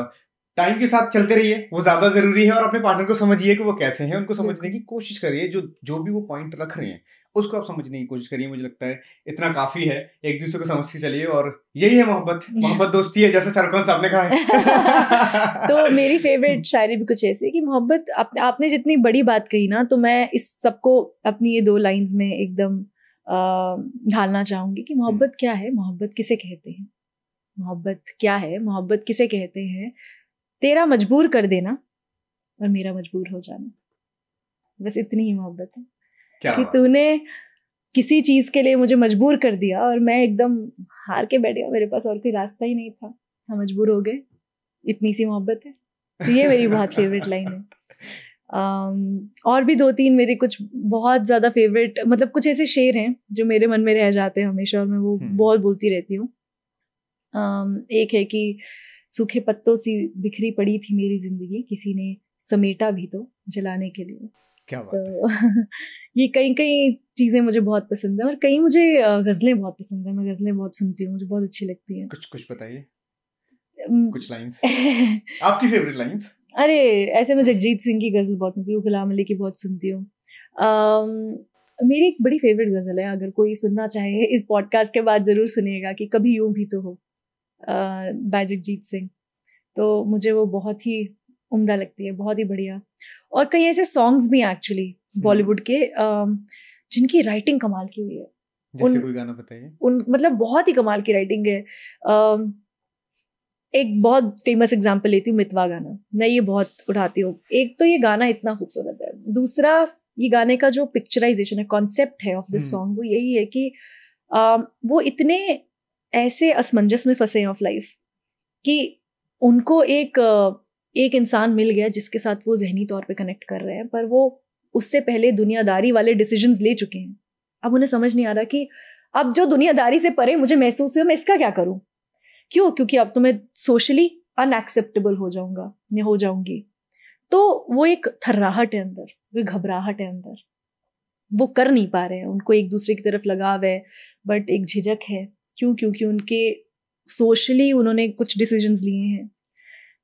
टाइम के साथ चलते रहिए वो ज्यादा जरूरी है और अपने पार्टनर को समझिए कि वो कैसे हैं उनको समझने की कोशिश करिए जो जो भी वो पॉइंट रख रहे हैं उसको आप समझने की कोशिश करिए मुझे लगता है इतना काफी है एक दूसरे को समझ के चलिए और यही है मोहब्बत <laughs> मोहब्बत दोस्ती है जैसे सरकौन साहब ने कहा है <laughs> तो मेरी फेवरेट शायरी भी कुछ ऐसी कि मोहब्बत आप, आपने जितनी बड़ी बात कही ना तो मैं इस सबको अपनी ये दो लाइंस में एकदम ढालना चाहूंगी कि मोहब्बत हम्म। क्या है मोहब्बत किसे कहते हैं मोहब्बत क्या है मोहब्बत किसे कहते हैं तेरा मजबूर कर देना और मेरा मजबूर हो जाना बस इतनी ही मोहब्बत है क्या कि तूने किसी चीज के लिए मुझे मजबूर कर दिया और मैं एकदम हार के बैठ गया मेरे पास और कोई रास्ता ही नहीं था हम मजबूर हो गए इतनी सी मोहब्बत है तो ये मेरी बहुत फेवरेट लाइन है और भी दो तीन मेरे कुछ बहुत ज़्यादा फेवरेट मतलब कुछ ऐसे शेर हैं जो मेरे मन में रह जाते हैं हमेशा और मैं वो हम्म। बहुत बोलती रहती हूँ एक है कि uh, सूखे पत्तों सी बिखरी पड़ी थी मेरी जिंदगी किसी ने समेटा भी तो जलाने के लिए क्या बात तो है? <laughs> ये कई कई चीज़ें मुझे बहुत पसंद है और कई मुझे गज़लें बहुत पसंद है मैं गज़लें बहुत सुनती हूँ मुझे बहुत अच्छी लगती है कुछ कुछ बताइए कुछ लाइंस <laughs> आपकी फेवरेट लाइंस अरे ऐसे मैं जगजीत सिंह की गज़ल बहुत सुनती हूँ गुलाम अली की बहुत सुनती हूँ मेरी एक बड़ी फेवरेट गज़ल है अगर कोई सुनना चाहे इस पॉडकास्ट के बाद ज़रूर सुनिएगा कि कभी यूं भी तो हो बैजगजीत सिंह तो मुझे वो बहुत ही उम्दा लगती है बहुत ही बढ़िया और कई ऐसे सॉन्ग्स भी हैं एक्चुअली हम्म। बॉलीवुड के जिनकी राइटिंग कमाल की हुई है जैसे उन, कोई गाना बताइए उन मतलब बहुत ही कमाल की राइटिंग है एक बहुत फेमस एग्जाम्पल लेती हूँ मितवा गाना मैं ये बहुत उठाती हूँ एक तो ये गाना इतना खूबसूरत है दूसरा ये गाने का जो पिक्चराइजेशन है कॉन्सेप्ट है ऑफ दिस सॉन्ग वो यही है कि आ, वो इतने ऐसे असमंजस में फंसे हैं ऑफ लाइफ कि उनको एक एक इंसान मिल गया जिसके साथ वो जहनी तौर पे कनेक्ट कर रहे हैं पर वो उससे पहले दुनियादारी वाले डिसीजंस ले चुके हैं अब उन्हें समझ नहीं आ रहा कि अब जो दुनियादारी से परे मुझे महसूस हुआ मैं इसका क्या करूं क्यों क्योंकि अब तो मैं सोशली अनएक्सेप्टेबल हो जाऊंगा या हो जाऊंगी तो वो एक थर्राहट है अंदर वो घबराहट है अंदर वो कर नहीं पा रहे हैं उनको एक दूसरे की तरफ लगाव है बट एक झिझक है क्यों क्योंकि उनके सोशली उन्होंने कुछ डिसीजंस लिए हैं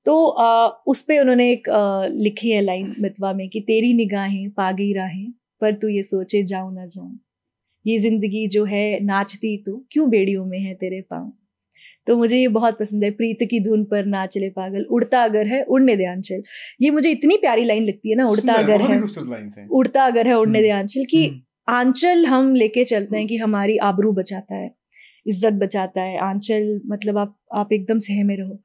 तो आ, उस पर उन्होंने एक आ, लिखी है लाइन मितवा में कि तेरी निगाहें पा गई राहें पर तू ये सोचे जाऊँ ना जाऊँ ये जिंदगी जो है नाचती तो क्यों बेड़ियों में है तेरे पाँव तो मुझे ये बहुत पसंद है प्रीत की धुन पर नाचले पागल उड़ता अगर है उड़ने दे आंचल ये मुझे इतनी प्यारी लाइन लगती है ना उड़ता अगर है उड़ता अगर है उड़ने दे हम्म। आंचल कि हम्म। आंचल हम लेके चलते हैं कि हमारी आबरू बचाता है इज्जत बचाता है आंचल मतलब आप आप एकदम सह में रहो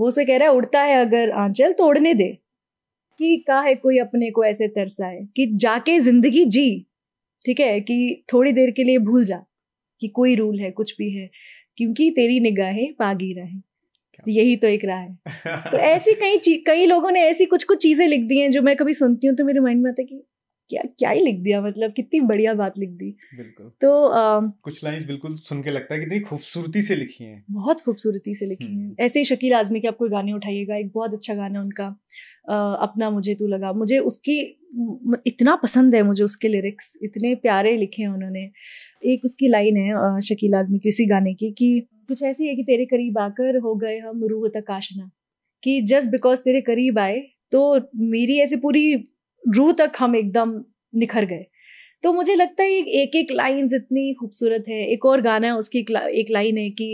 वो से कह रहा है उड़ता है अगर आंचल तो उड़ने दे कि का है कोई अपने को ऐसे तरसा है कि जाके जिंदगी जी ठीक है कि थोड़ी देर के लिए भूल जा कि कोई रूल है कुछ भी है क्योंकि तेरी निगाहें पागीरा है तो यही तो एक राय है तो ऐसी कई कई लोगों ने ऐसी कुछ कुछ चीजें लिख दी हैं जो मैं कभी सुनती हूँ तो मेरे माइंड में आता है कि क्या क्या ही लिख दिया मतलब कितनी बढ़िया बात लिख दी बिल्कुल तो आ, कुछ लाइंस बिल्कुल सुन के लगता है कितनी खूबसूरती से लिखी हैं बहुत खूबसूरती से लिखी हैं हम्म। ऐसे ही शकील आजमी के आप कोई गाने उठाइएगा एक बहुत अच्छा गाना उनका आ, अपना मुझे तू लगा मुझे उसकी इतना पसंद है मुझे उसके लिरिक्स इतने प्यारे लिखे हैं उन्होंने एक उसकी लाइन है शकील आजमी की इसी गाने की कि कुछ ऐसी है कि तेरे करीब आकर हो गए हम रूह तकाशना कि जस्ट बिकॉज तेरे करीब आए तो मेरी ऐसे पूरी रूह तक हम एकदम निखर गए तो मुझे लगता है एक एक लाइंस इतनी खूबसूरत है एक और गाना है उसकी एक लाइन है कि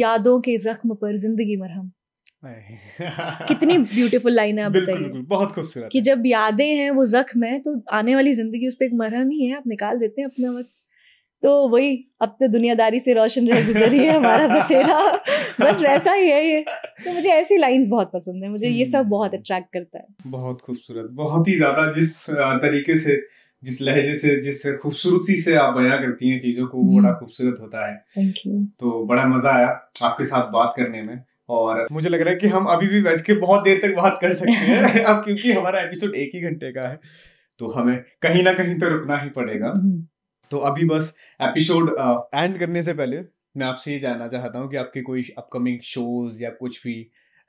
यादों के जख्म पर जिंदगी मरहम कितनी ब्यूटीफुल <laughs> लाइन है आप बताइए बहुत खूबसूरत कि जब यादें हैं वो जख्म है तो आने वाली जिंदगी उस पर एक मरहम ही है आप निकाल देते हैं अपना वक्त तो वही अब तो दुनियादारी से रोशन रह गुजरी है हमारा बसेरा बस वैसा ही है ये तो मुझे ऐसी लाइंस बहुत पसंद है मुझे ये सब हम्म। बहुत अट्रैक्ट करता है बहुत खूबसूरत बहुत ही ज़्यादा जिस तरीके से जिस लहजे से जिस खूबसूरती से आप बयां करती हैं चीज़ों को वो हम्म। बड़ा खूबसूरत होता है थैंक यू तो बड़ा मज़ा आया आपके साथ बात करने में और मुझे लग रहा है कि हम अभी भी बैठ के बहुत देर तक बात कर सकते हैं <laughs> अब क्योंकि हमारा एपिसोड एक ही घंटे का है तो हमें कहीं ना कहीं तो रुकना ही पड़ेगा हम्म। तो अभी बस एपिसोड एंड uh, करने से पहले मैं आपसे ये जानना चाहता हूँ कि आपके कोई अपकमिंग शोज या कुछ भी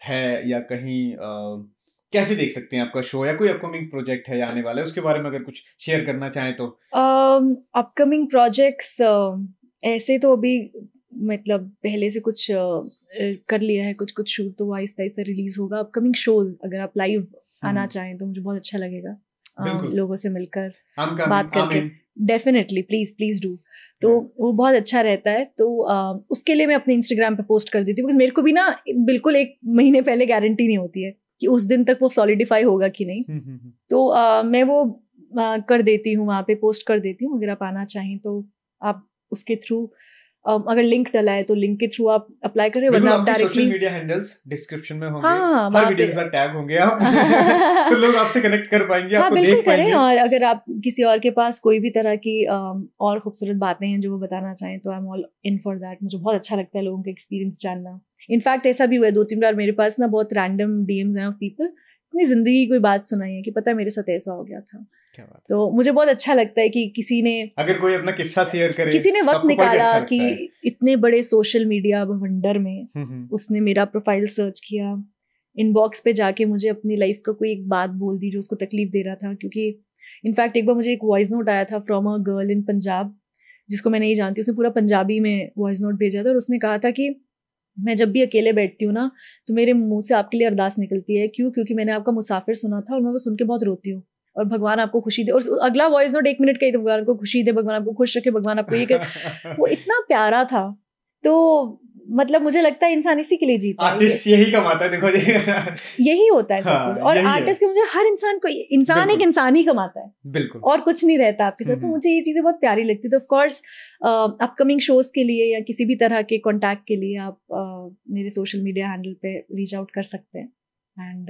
है या कहीं uh, कैसे देख सकते हैं आपका शो या कोई अपकमिंग प्रोजेक्ट है या आने वाला है उसके बारे में अगर कुछ शेयर करना चाहें तो अपकमिंग uh, प्रोजेक्ट्स uh, ऐसे तो अभी मतलब पहले से कुछ uh, कर लिया है कुछ कुछ शूट तो वो आहिस्ता आहिस्ता रिलीज होगा अपकमिंग शोज अगर आप लाइव आना हम्म। चाहें तो मुझे बहुत अच्छा लगेगा हाँ, लोगों से मिलकर बात करके डेफिनेटली प्लीज प्लीज डू तो वो बहुत अच्छा रहता है तो आ, उसके लिए मैं अपने इंस्टाग्राम पे पोस्ट कर देती हूँ मेरे को भी ना बिल्कुल एक महीने पहले गारंटी नहीं होती है कि उस दिन तक वो सॉलिडिफाई होगा कि नहीं हम्म, हम्म, हम्म। तो आ, मैं वो आ, कर देती हूँ वहाँ पे पोस्ट कर देती हूँ अगर आप आना चाहें तो आप उसके थ्रू um, अगर लिंक डला है तो लिंक के थ्रू आप अप्लाई करें वरना आप डायरेक्टली मीडिया हैंडल्स डिस्क्रिप्शन में होंगे हाँ, हर वीडियो के साथ टैग होंगे आप <laughs> तो लोग आपसे कनेक्ट कर पाएंगे हाँ, आपको देख पाएंगे और अगर आप किसी और के पास कोई भी तरह की और खूबसूरत बातें हैं जो वो बताना चाहें तो I am all in for that मुझे बहुत अच्छा लगता है लोगों का एक्सपीरियंस जानना इनफैक्ट ऐसा भी हुआ है दो तीन बार मेरे पास ना बहुत रैंडम डीएम्स हैं ऑफ पीपल अपनी ज़िंदगी कोई बात सुनाई है कि पता है मेरे साथ ऐसा हो गया था क्या बात तो मुझे बहुत अच्छा लगता है कि किसी ने अगर कोई अपना किस्सा शेयर करे किसी ने तो वक्त निकाला अच्छा कि इतने बड़े सोशल मीडिया भवंडर में हम्म, हम्म। उसने मेरा प्रोफाइल सर्च किया इनबॉक्स पे जाके मुझे अपनी लाइफ का कोई एक बात बोल दी जो उसको तकलीफ दे रहा था क्योंकि इनफैक्ट एक बार मुझे एक वॉइस नोट आया था from a girl in Punjab जिसको मैं नहीं जानती उसने पूरा पंजाबी में वॉइस नोट भेजा था और उसने कहा था कि मैं जब भी अकेले बैठती हूँ ना तो मेरे मुंह से आपके लिए अरदास निकलती है क्यों क्योंकि मैंने आपका मुसाफिर सुना था और मैं वो सुन के बहुत रोती हूँ और भगवान आपको खुशी दे और अगला वॉइस नोट एक मिनट का ही तो भगवान को खुशी दे भगवान आपको खुश रखे भगवान आपको ये वो इतना प्यारा था तो मतलब मुझे लगता है इंसान इसी के लिए जीता आर्टिस्ट यही कमाता है देखो यही होता है सब हाँ, कुछ और आर्टिस्ट के मुझे हर इंसान को इंसान एक इंसान ही कमाता है बिल्कुल और कुछ नहीं रहता आपके साथ तो मुझे ये चीज़ें बहुत प्यारी लगती है तो ऑफकोर्स अपकमिंग शोज के लिए या किसी भी तरह के कॉन्टैक्ट के लिए आप मेरे सोशल मीडिया हैंडल पे रीच आउट कर सकते हैं एंड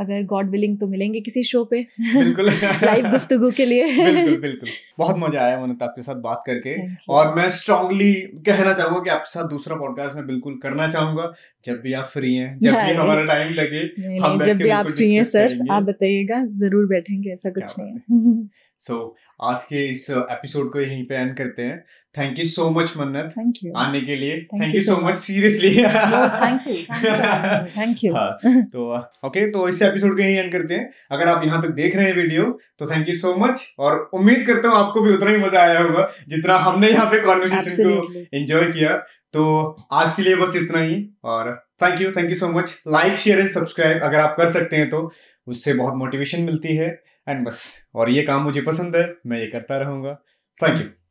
अगर गॉड विलिंग तो मिलेंगे किसी शो पे बिल्कुल लाइव <laughs> गुफ्तगु के लिए बिल्कुल बिल्कुल बहुत मजा आया मनोज आपके साथ बात करके और मैं स्ट्रांगली कहना चाहूंगा कि आपके साथ दूसरा पॉडकास्ट मैं बिल्कुल करना चाहूंगा जब भी आप फ्री हैं जब भी हमारा टाइम लगे हम जब भी आप फ्री हैं सर आप बताइएगा जरूर बैठेंगे ऐसा कुछ नहीं है <laughs> सो so, आज के इस एपिसोड को यहीं पे एंड करते हैं thank you so much Mannat thank you आने के लिए thank you so much seriously thank you तो ओके तो इस एपिसोड को यहीं एंड करते हैं अगर आप यहाँ तक देख रहे हैं वीडियो तो थैंक यू सो मच और उम्मीद करता हूँ आपको भी उतना ही मजा आया होगा जितना हमने यहाँ पे कॉन्वर्सेशन को एंजॉय किया तो आज के लिए बस इतना ही और thank you thank you so much like share and subscribe अगर आप कर सकते हैं तो उससे बहुत मोटिवेशन मिलती है एंड बस और ये काम मुझे पसंद है मैं ये करता रहूँगा थैंक यू